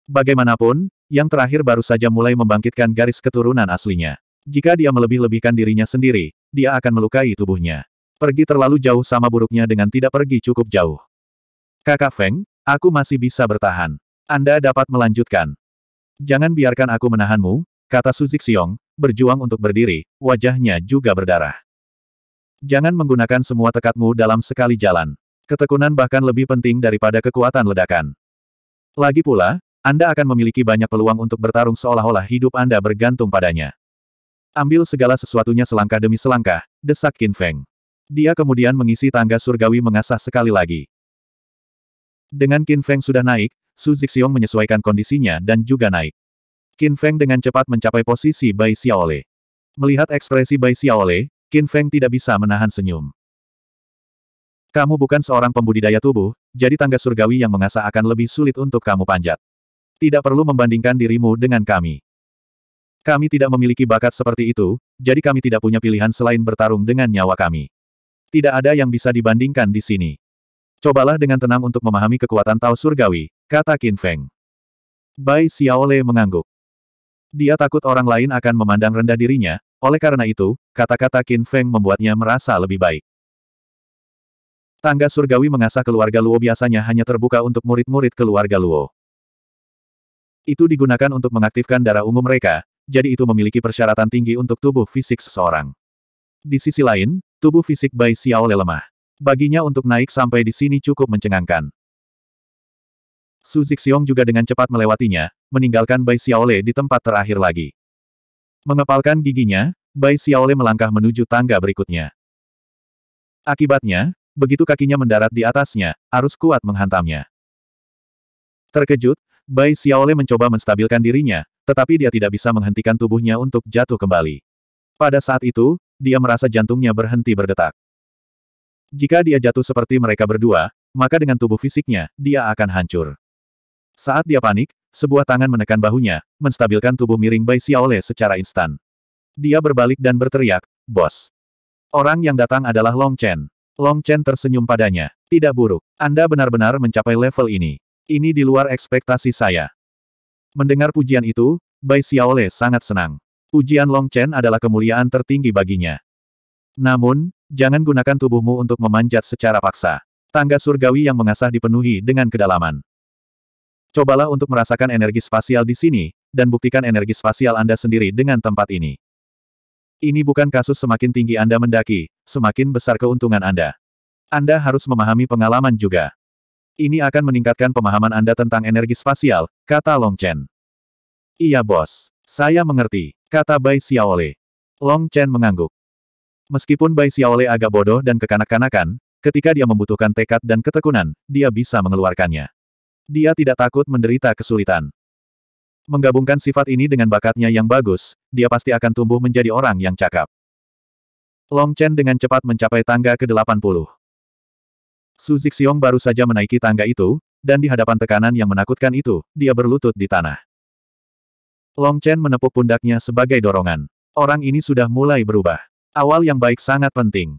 Bagaimanapun, yang terakhir baru saja mulai membangkitkan garis keturunan aslinya. Jika dia melebih-lebihkan dirinya sendiri, dia akan melukai tubuhnya. Pergi terlalu jauh sama buruknya dengan tidak pergi cukup jauh. Kakak Feng, aku masih bisa bertahan. Anda dapat melanjutkan. Jangan biarkan aku menahanmu, kata Su Zixiong, berjuang untuk berdiri, wajahnya juga berdarah. Jangan menggunakan semua tekadmu dalam sekali jalan. Ketekunan bahkan lebih penting daripada kekuatan ledakan. Lagi pula, Anda akan memiliki banyak peluang untuk bertarung seolah-olah hidup Anda bergantung padanya. Ambil segala sesuatunya selangkah demi selangkah, desak Qin Feng. Dia kemudian mengisi tangga surgawi mengasah sekali lagi. Dengan Qin Feng sudah naik, Su Zixiong menyesuaikan kondisinya dan juga naik. Qin Feng dengan cepat mencapai posisi Bai Xiaole. Melihat ekspresi Bai Xiaole, Qin Feng tidak bisa menahan senyum. Kamu bukan seorang pembudidaya tubuh, jadi tangga surgawi yang mengasah akan lebih sulit untuk kamu panjat. Tidak perlu membandingkan dirimu dengan kami. Kami tidak memiliki bakat seperti itu, jadi kami tidak punya pilihan selain bertarung dengan nyawa kami. Tidak ada yang bisa dibandingkan di sini. Cobalah dengan tenang untuk memahami kekuatan Tao Surgawi, kata Qin Feng. Bai Xiaole mengangguk. Dia takut orang lain akan memandang rendah dirinya, oleh karena itu, kata-kata Qin Feng membuatnya merasa lebih baik. Tangga surgawi mengasah keluarga Luo biasanya hanya terbuka untuk murid-murid keluarga Luo. Itu digunakan untuk mengaktifkan darah ungu mereka, jadi itu memiliki persyaratan tinggi untuk tubuh fisik seseorang. Di sisi lain, tubuh fisik Bai Xiaole lemah. Baginya untuk naik sampai di sini cukup mencengangkan. Su Zixiong juga dengan cepat melewatinya, meninggalkan Bai Xiaole di tempat terakhir lagi. Mengepalkan giginya, Bai Xiaole melangkah menuju tangga berikutnya. Akibatnya, Begitu kakinya mendarat di atasnya, arus kuat menghantamnya. Terkejut, Bai Xiaole mencoba menstabilkan dirinya, tetapi dia tidak bisa menghentikan tubuhnya untuk jatuh kembali. Pada saat itu, dia merasa jantungnya berhenti berdetak. Jika dia jatuh seperti mereka berdua, maka dengan tubuh fisiknya, dia akan hancur. Saat dia panik, sebuah tangan menekan bahunya, menstabilkan tubuh miring Bai Xiaole secara instan. Dia berbalik dan berteriak, Bos! Orang yang datang adalah Long Chen. Long Chen tersenyum padanya. Tidak buruk. Anda benar-benar mencapai level ini. Ini di luar ekspektasi saya. Mendengar pujian itu, Bai Xiaole sangat senang. Pujian Long Chen adalah kemuliaan tertinggi baginya. Namun, jangan gunakan tubuhmu untuk memanjat secara paksa. Tangga surgawi yang mengasah dipenuhi dengan kedalaman. Cobalah untuk merasakan energi spasial di sini, dan buktikan energi spasial Anda sendiri dengan tempat ini. Ini bukan kasus semakin tinggi Anda mendaki, semakin besar keuntungan Anda. Anda harus memahami pengalaman juga. Ini akan meningkatkan pemahaman Anda tentang energi spasial, kata Long Chen. Iya bos, saya mengerti, kata Bai Xiaole. Long Chen mengangguk. Meskipun Bai Xiaole agak bodoh dan kekanak-kanakan, ketika dia membutuhkan tekad dan ketekunan, dia bisa mengeluarkannya. Dia tidak takut menderita kesulitan. Menggabungkan sifat ini dengan bakatnya yang bagus, dia pasti akan tumbuh menjadi orang yang cakap. Long Chen dengan cepat mencapai tangga ke-80. Su Zixiong baru saja menaiki tangga itu, dan di hadapan tekanan yang menakutkan itu, dia berlutut di tanah. Long Chen menepuk pundaknya sebagai dorongan. Orang ini sudah mulai berubah. Awal yang baik sangat penting.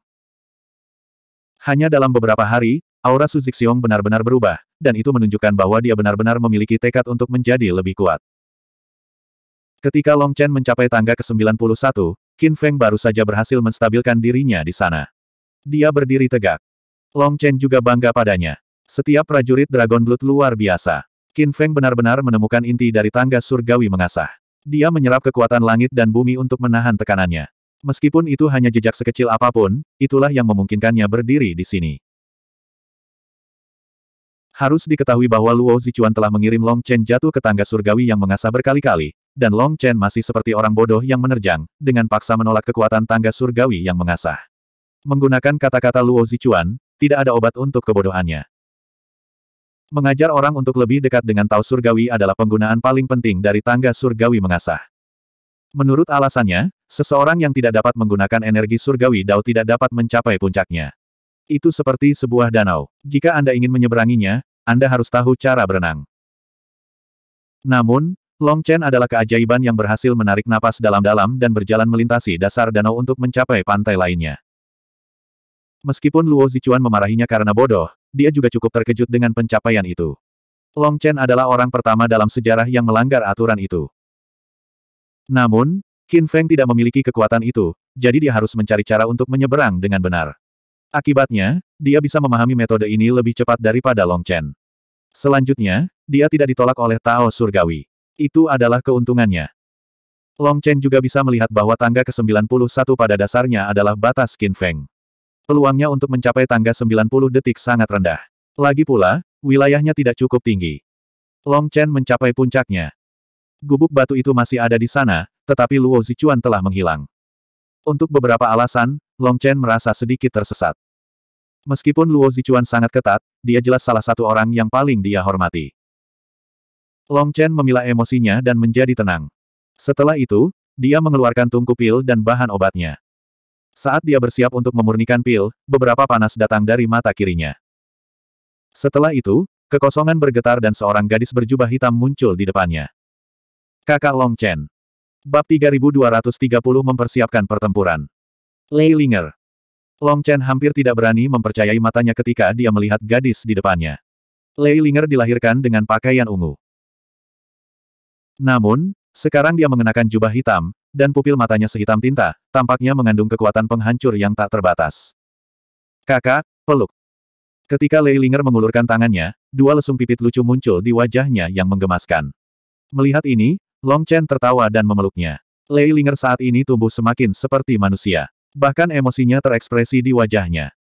Hanya dalam beberapa hari, aura Su Zixiong benar-benar berubah, dan itu menunjukkan bahwa dia benar-benar memiliki tekad untuk menjadi lebih kuat. Ketika Long Chen mencapai tangga ke-91, Qin Feng baru saja berhasil menstabilkan dirinya di sana. Dia berdiri tegak. Long Chen juga bangga padanya. Setiap prajurit Dragon Blood luar biasa. Qin Feng benar-benar menemukan inti dari tangga surgawi mengasah. Dia menyerap kekuatan langit dan bumi untuk menahan tekanannya. Meskipun itu hanya jejak sekecil apapun, itulah yang memungkinkannya berdiri di sini. Harus diketahui bahwa Luo Zichuan telah mengirim Long Chen jatuh ke tangga surgawi yang mengasah berkali-kali, dan Long Chen masih seperti orang bodoh yang menerjang, dengan paksa menolak kekuatan tangga surgawi yang mengasah. Menggunakan kata-kata Luo Zichuan, tidak ada obat untuk kebodohannya. Mengajar orang untuk lebih dekat dengan Tao Surgawi adalah penggunaan paling penting dari tangga surgawi mengasah. Menurut alasannya, seseorang yang tidak dapat menggunakan energi surgawi Dao tidak dapat mencapai puncaknya. Itu seperti sebuah danau. Jika Anda ingin menyeberanginya, Anda harus tahu cara berenang. Namun, Long Chen adalah keajaiban yang berhasil menarik napas dalam-dalam dan berjalan melintasi dasar danau untuk mencapai pantai lainnya. Meskipun Luo Zichuan memarahinya karena bodoh, dia juga cukup terkejut dengan pencapaian itu. Long Chen adalah orang pertama dalam sejarah yang melanggar aturan itu. Namun, Qin Feng tidak memiliki kekuatan itu, jadi dia harus mencari cara untuk menyeberang dengan benar. Akibatnya, dia bisa memahami metode ini lebih cepat daripada Long Chen. Selanjutnya, dia tidak ditolak oleh Tao Surgawi. Itu adalah keuntungannya. Long Chen juga bisa melihat bahwa tangga ke-91 pada dasarnya adalah batas Qin Feng. Peluangnya untuk mencapai tangga 90 detik sangat rendah. Lagi pula, wilayahnya tidak cukup tinggi. Long Chen mencapai puncaknya. Gubuk batu itu masih ada di sana, tetapi Luo Zichuan telah menghilang. Untuk beberapa alasan, Long Chen merasa sedikit tersesat. Meskipun Luo Zichuan sangat ketat, dia jelas salah satu orang yang paling dia hormati. Long Chen memilah emosinya dan menjadi tenang. Setelah itu, dia mengeluarkan tungku pil dan bahan obatnya. Saat dia bersiap untuk memurnikan pil, beberapa panas datang dari mata kirinya. Setelah itu, kekosongan bergetar dan seorang gadis berjubah hitam muncul di depannya. Kakak Long Chen. Bab 3230 mempersiapkan pertempuran. Lei Ling'er. Long Chen hampir tidak berani mempercayai matanya ketika dia melihat gadis di depannya. Lei Ling'er dilahirkan dengan pakaian ungu. Namun, sekarang dia mengenakan jubah hitam, dan pupil matanya sehitam tinta, tampaknya mengandung kekuatan penghancur yang tak terbatas. Kakak, peluk. Ketika Lei Ling'er mengulurkan tangannya, dua lesung pipit lucu muncul di wajahnya yang menggemaskan. Melihat ini, Long Chen tertawa dan memeluknya. Lei Ling'er saat ini tumbuh semakin seperti manusia. Bahkan emosinya terekspresi di wajahnya.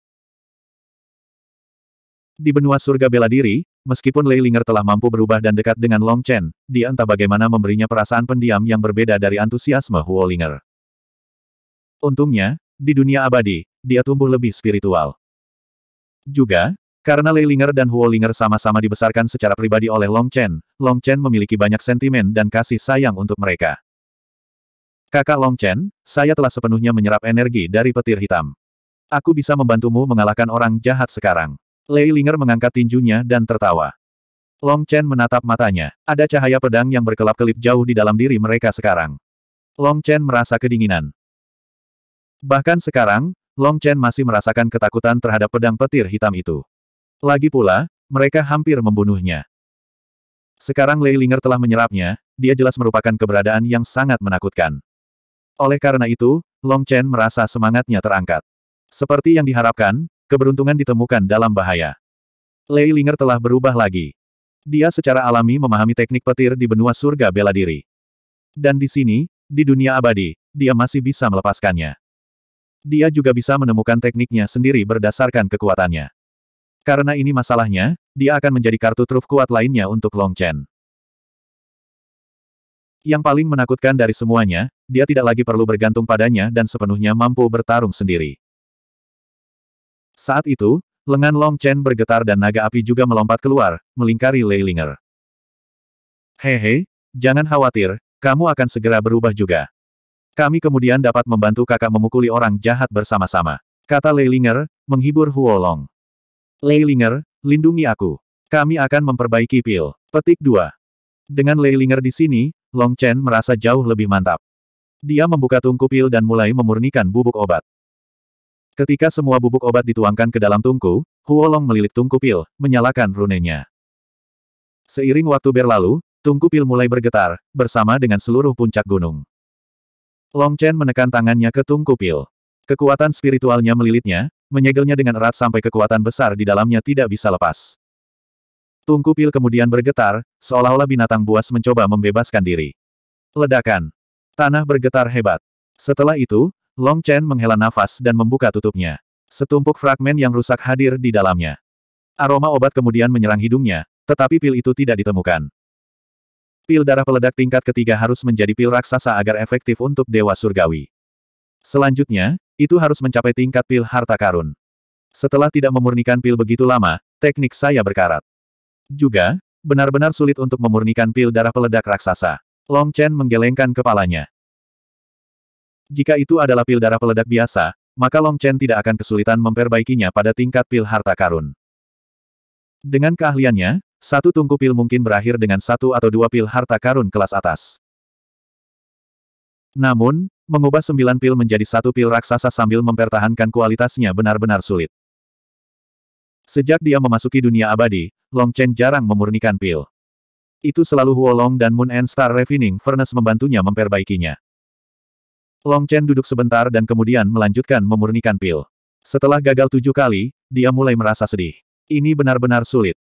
Di benua surga bela diri, meskipun Lei Linger telah mampu berubah dan dekat dengan Long Chen, dia entah bagaimana memberinya perasaan pendiam yang berbeda dari antusiasme Huo Linger. Untungnya, di dunia abadi, dia tumbuh lebih spiritual. Juga, karena Lei Linger dan Huo Linger sama-sama dibesarkan secara pribadi oleh Long Chen, Long Chen memiliki banyak sentimen dan kasih sayang untuk mereka. Kakak Long Chen, saya telah sepenuhnya menyerap energi dari petir hitam. Aku bisa membantumu mengalahkan orang jahat sekarang. Lei Linger mengangkat tinjunya dan tertawa. Long Chen menatap matanya. Ada cahaya pedang yang berkelap-kelip jauh di dalam diri mereka sekarang. Long Chen merasa kedinginan. Bahkan sekarang, Long Chen masih merasakan ketakutan terhadap pedang petir hitam itu. Lagi pula, mereka hampir membunuhnya. Sekarang Lei Linger telah menyerapnya, dia jelas merupakan keberadaan yang sangat menakutkan. Oleh karena itu, Long Chen merasa semangatnya terangkat. Seperti yang diharapkan, keberuntungan ditemukan dalam bahaya. Lei Linger telah berubah lagi. Dia secara alami memahami teknik petir di benua surga bela diri. Dan di sini, di dunia abadi, dia masih bisa melepaskannya. Dia juga bisa menemukan tekniknya sendiri berdasarkan kekuatannya. Karena ini masalahnya, dia akan menjadi kartu truf kuat lainnya untuk Long Chen. Yang paling menakutkan dari semuanya, dia tidak lagi perlu bergantung padanya dan sepenuhnya mampu bertarung sendiri. Saat itu, lengan Long Chen bergetar dan naga api juga melompat keluar, melingkari Lei Ling'er. Hehe, jangan khawatir, kamu akan segera berubah juga. Kami kemudian dapat membantu kakak memukuli orang jahat bersama-sama. Kata Lei Ling'er, menghibur Huo Huolong. Ling'er, lindungi aku. Kami akan memperbaiki pil. Petik 2. Dengan Lei Ling'er di sini, Long Chen merasa jauh lebih mantap. Dia membuka tungku pil dan mulai memurnikan bubuk obat. Ketika semua bubuk obat dituangkan ke dalam tungku, Huolong melilit tungku pil, menyalakan runenya. Seiring waktu berlalu, tungku pil mulai bergetar, bersama dengan seluruh puncak gunung. Long Chen menekan tangannya ke tungku pil. Kekuatan spiritualnya melilitnya, menyegelnya dengan erat sampai kekuatan besar di dalamnya tidak bisa lepas. Tungku pil kemudian bergetar, seolah-olah binatang buas mencoba membebaskan diri. Ledakan. Tanah bergetar hebat. Setelah itu, Long Chen menghela nafas dan membuka tutupnya. Setumpuk fragmen yang rusak hadir di dalamnya. Aroma obat kemudian menyerang hidungnya, tetapi pil itu tidak ditemukan. Pil darah peledak tingkat ketiga harus menjadi pil raksasa agar efektif untuk Dewa Surgawi. Selanjutnya, itu harus mencapai tingkat pil harta karun. Setelah tidak memurnikan pil begitu lama, teknik saya berkarat. Juga, benar-benar sulit untuk memurnikan pil darah peledak raksasa. Long Chen menggelengkan kepalanya. Jika itu adalah pil darah peledak biasa, maka Long Chen tidak akan kesulitan memperbaikinya pada tingkat pil harta karun. Dengan keahliannya, satu tungku pil mungkin berakhir dengan satu atau dua pil harta karun kelas atas. Namun, mengubah sembilan pil menjadi satu pil raksasa sambil mempertahankan kualitasnya benar-benar sulit. Sejak dia memasuki dunia abadi, Long Chen jarang memurnikan pil. Itu selalu Huolong dan Moon and Star Refining Furnace membantunya memperbaikinya. Long Chen duduk sebentar dan kemudian melanjutkan memurnikan pil. Setelah gagal tujuh kali, dia mulai merasa sedih. Ini benar-benar sulit.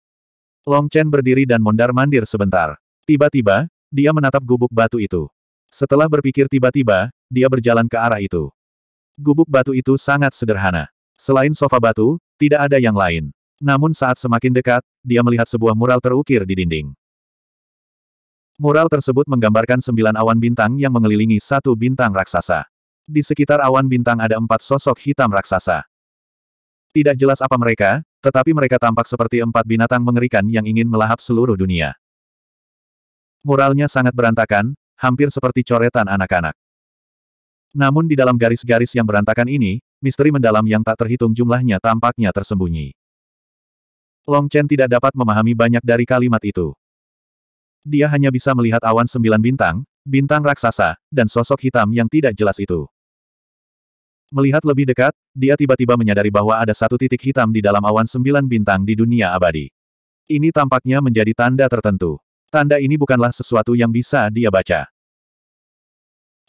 Long Chen berdiri dan mondar-mandir sebentar. Tiba-tiba, dia menatap gubuk batu itu. Setelah berpikir tiba-tiba, dia berjalan ke arah itu. Gubuk batu itu sangat sederhana. Selain sofa batu, tidak ada yang lain. Namun saat semakin dekat, dia melihat sebuah mural terukir di dinding. Mural tersebut menggambarkan sembilan awan bintang yang mengelilingi satu bintang raksasa. Di sekitar awan bintang ada empat sosok hitam raksasa. Tidak jelas apa mereka, tetapi mereka tampak seperti empat binatang mengerikan yang ingin melahap seluruh dunia. Muralnya sangat berantakan, hampir seperti coretan anak-anak. Namun di dalam garis-garis yang berantakan ini, misteri mendalam yang tak terhitung jumlahnya tampaknya tersembunyi. Long Chen tidak dapat memahami banyak dari kalimat itu dia hanya bisa melihat awan sembilan bintang, bintang raksasa, dan sosok hitam yang tidak jelas itu. Melihat lebih dekat, dia tiba-tiba menyadari bahwa ada satu titik hitam di dalam awan sembilan bintang di dunia abadi. Ini tampaknya menjadi tanda tertentu. Tanda ini bukanlah sesuatu yang bisa dia baca.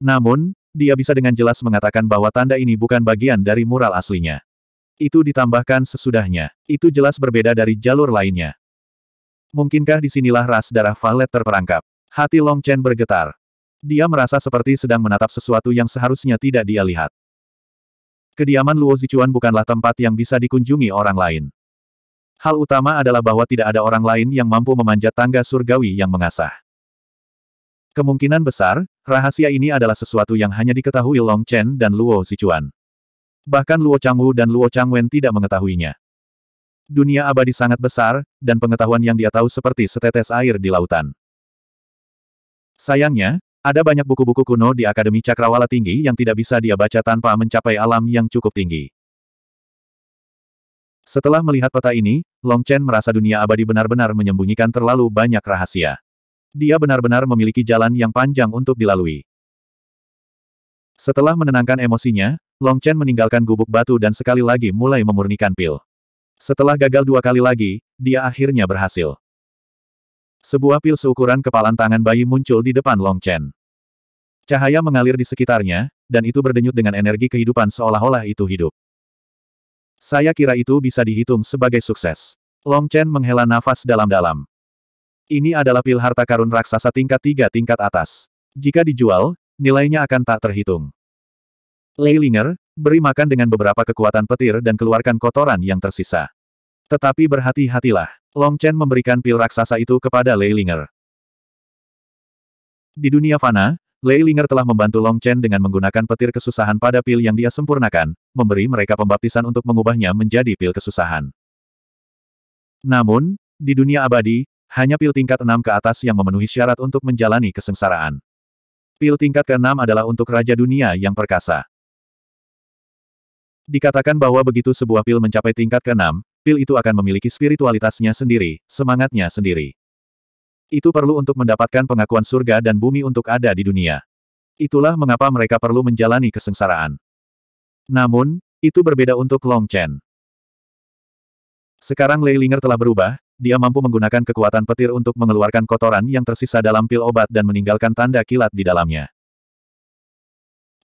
Namun, dia bisa dengan jelas mengatakan bahwa tanda ini bukan bagian dari mural aslinya. Itu ditambahkan sesudahnya. Itu jelas berbeda dari jalur lainnya. Mungkinkah disinilah ras darah Valet terperangkap? Hati Long Chen bergetar. Dia merasa seperti sedang menatap sesuatu yang seharusnya tidak dia lihat. Kediaman Luo Zichuan bukanlah tempat yang bisa dikunjungi orang lain. Hal utama adalah bahwa tidak ada orang lain yang mampu memanjat tangga surgawi yang mengasah. Kemungkinan besar, rahasia ini adalah sesuatu yang hanya diketahui Long Chen dan Luo Zichuan. Bahkan Luo Changwu dan Luo Changwen tidak mengetahuinya. Dunia abadi sangat besar, dan pengetahuan yang dia tahu seperti setetes air di lautan. Sayangnya, ada banyak buku-buku kuno di Akademi Cakrawala Tinggi yang tidak bisa dia baca tanpa mencapai alam yang cukup tinggi. Setelah melihat peta ini, Long Chen merasa dunia abadi benar-benar menyembunyikan terlalu banyak rahasia. Dia benar-benar memiliki jalan yang panjang untuk dilalui. Setelah menenangkan emosinya, Long Chen meninggalkan gubuk batu dan sekali lagi mulai memurnikan pil. Setelah gagal dua kali lagi, dia akhirnya berhasil. Sebuah pil seukuran kepalan tangan bayi muncul di depan Long Chen. Cahaya mengalir di sekitarnya, dan itu berdenyut dengan energi kehidupan seolah-olah itu hidup. Saya kira itu bisa dihitung sebagai sukses. Long Chen menghela nafas dalam-dalam. Ini adalah pil harta karun raksasa tingkat tiga tingkat atas. Jika dijual, nilainya akan tak terhitung. Leilinger, beri makan dengan beberapa kekuatan petir dan keluarkan kotoran yang tersisa. Tetapi berhati-hatilah. Long Chen memberikan pil raksasa itu kepada Leilinger. Di dunia fana, Leilinger telah membantu Long Chen dengan menggunakan petir kesusahan pada pil yang dia sempurnakan, memberi mereka pembaptisan untuk mengubahnya menjadi pil kesusahan. Namun, di dunia abadi, hanya pil tingkat enam ke atas yang memenuhi syarat untuk menjalani kesengsaraan. Pil tingkat ke-6 adalah untuk Raja Dunia yang perkasa. Dikatakan bahwa begitu sebuah pil mencapai tingkat ke-6, pil itu akan memiliki spiritualitasnya sendiri, semangatnya sendiri. Itu perlu untuk mendapatkan pengakuan surga dan bumi untuk ada di dunia. Itulah mengapa mereka perlu menjalani kesengsaraan. Namun, itu berbeda untuk Long Chen. Sekarang Lei Ling'er telah berubah, dia mampu menggunakan kekuatan petir untuk mengeluarkan kotoran yang tersisa dalam pil obat dan meninggalkan tanda kilat di dalamnya.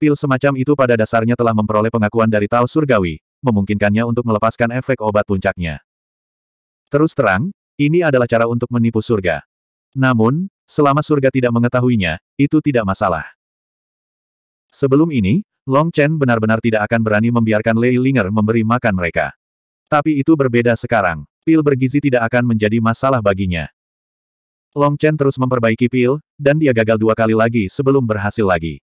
Pil semacam itu pada dasarnya telah memperoleh pengakuan dari Tao Surgawi, memungkinkannya untuk melepaskan efek obat puncaknya. Terus terang, ini adalah cara untuk menipu surga. Namun, selama surga tidak mengetahuinya, itu tidak masalah. Sebelum ini, Long Chen benar-benar tidak akan berani membiarkan Lei Linger memberi makan mereka. Tapi itu berbeda sekarang. Pil bergizi tidak akan menjadi masalah baginya. Long Chen terus memperbaiki pil, dan dia gagal dua kali lagi sebelum berhasil lagi.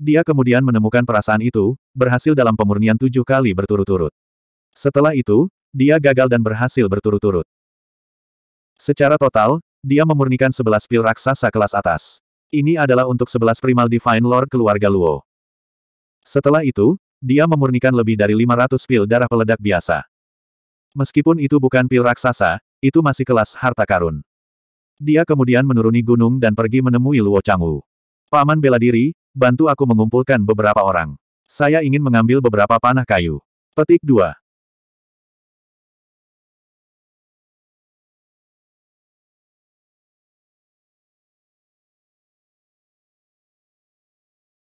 Dia kemudian menemukan perasaan itu, berhasil dalam pemurnian tujuh kali berturut-turut. Setelah itu, dia gagal dan berhasil berturut-turut. Secara total, dia memurnikan sebelas pil raksasa kelas atas. Ini adalah untuk sebelas primal Divine Lord keluarga Luo. Setelah itu, dia memurnikan lebih dari 500 pil darah peledak biasa. Meskipun itu bukan pil raksasa, itu masih kelas harta karun. Dia kemudian menuruni gunung dan pergi menemui Luo Changwu. Paman bela diri, bantu aku mengumpulkan beberapa orang. Saya ingin mengambil beberapa panah kayu. Petik 2.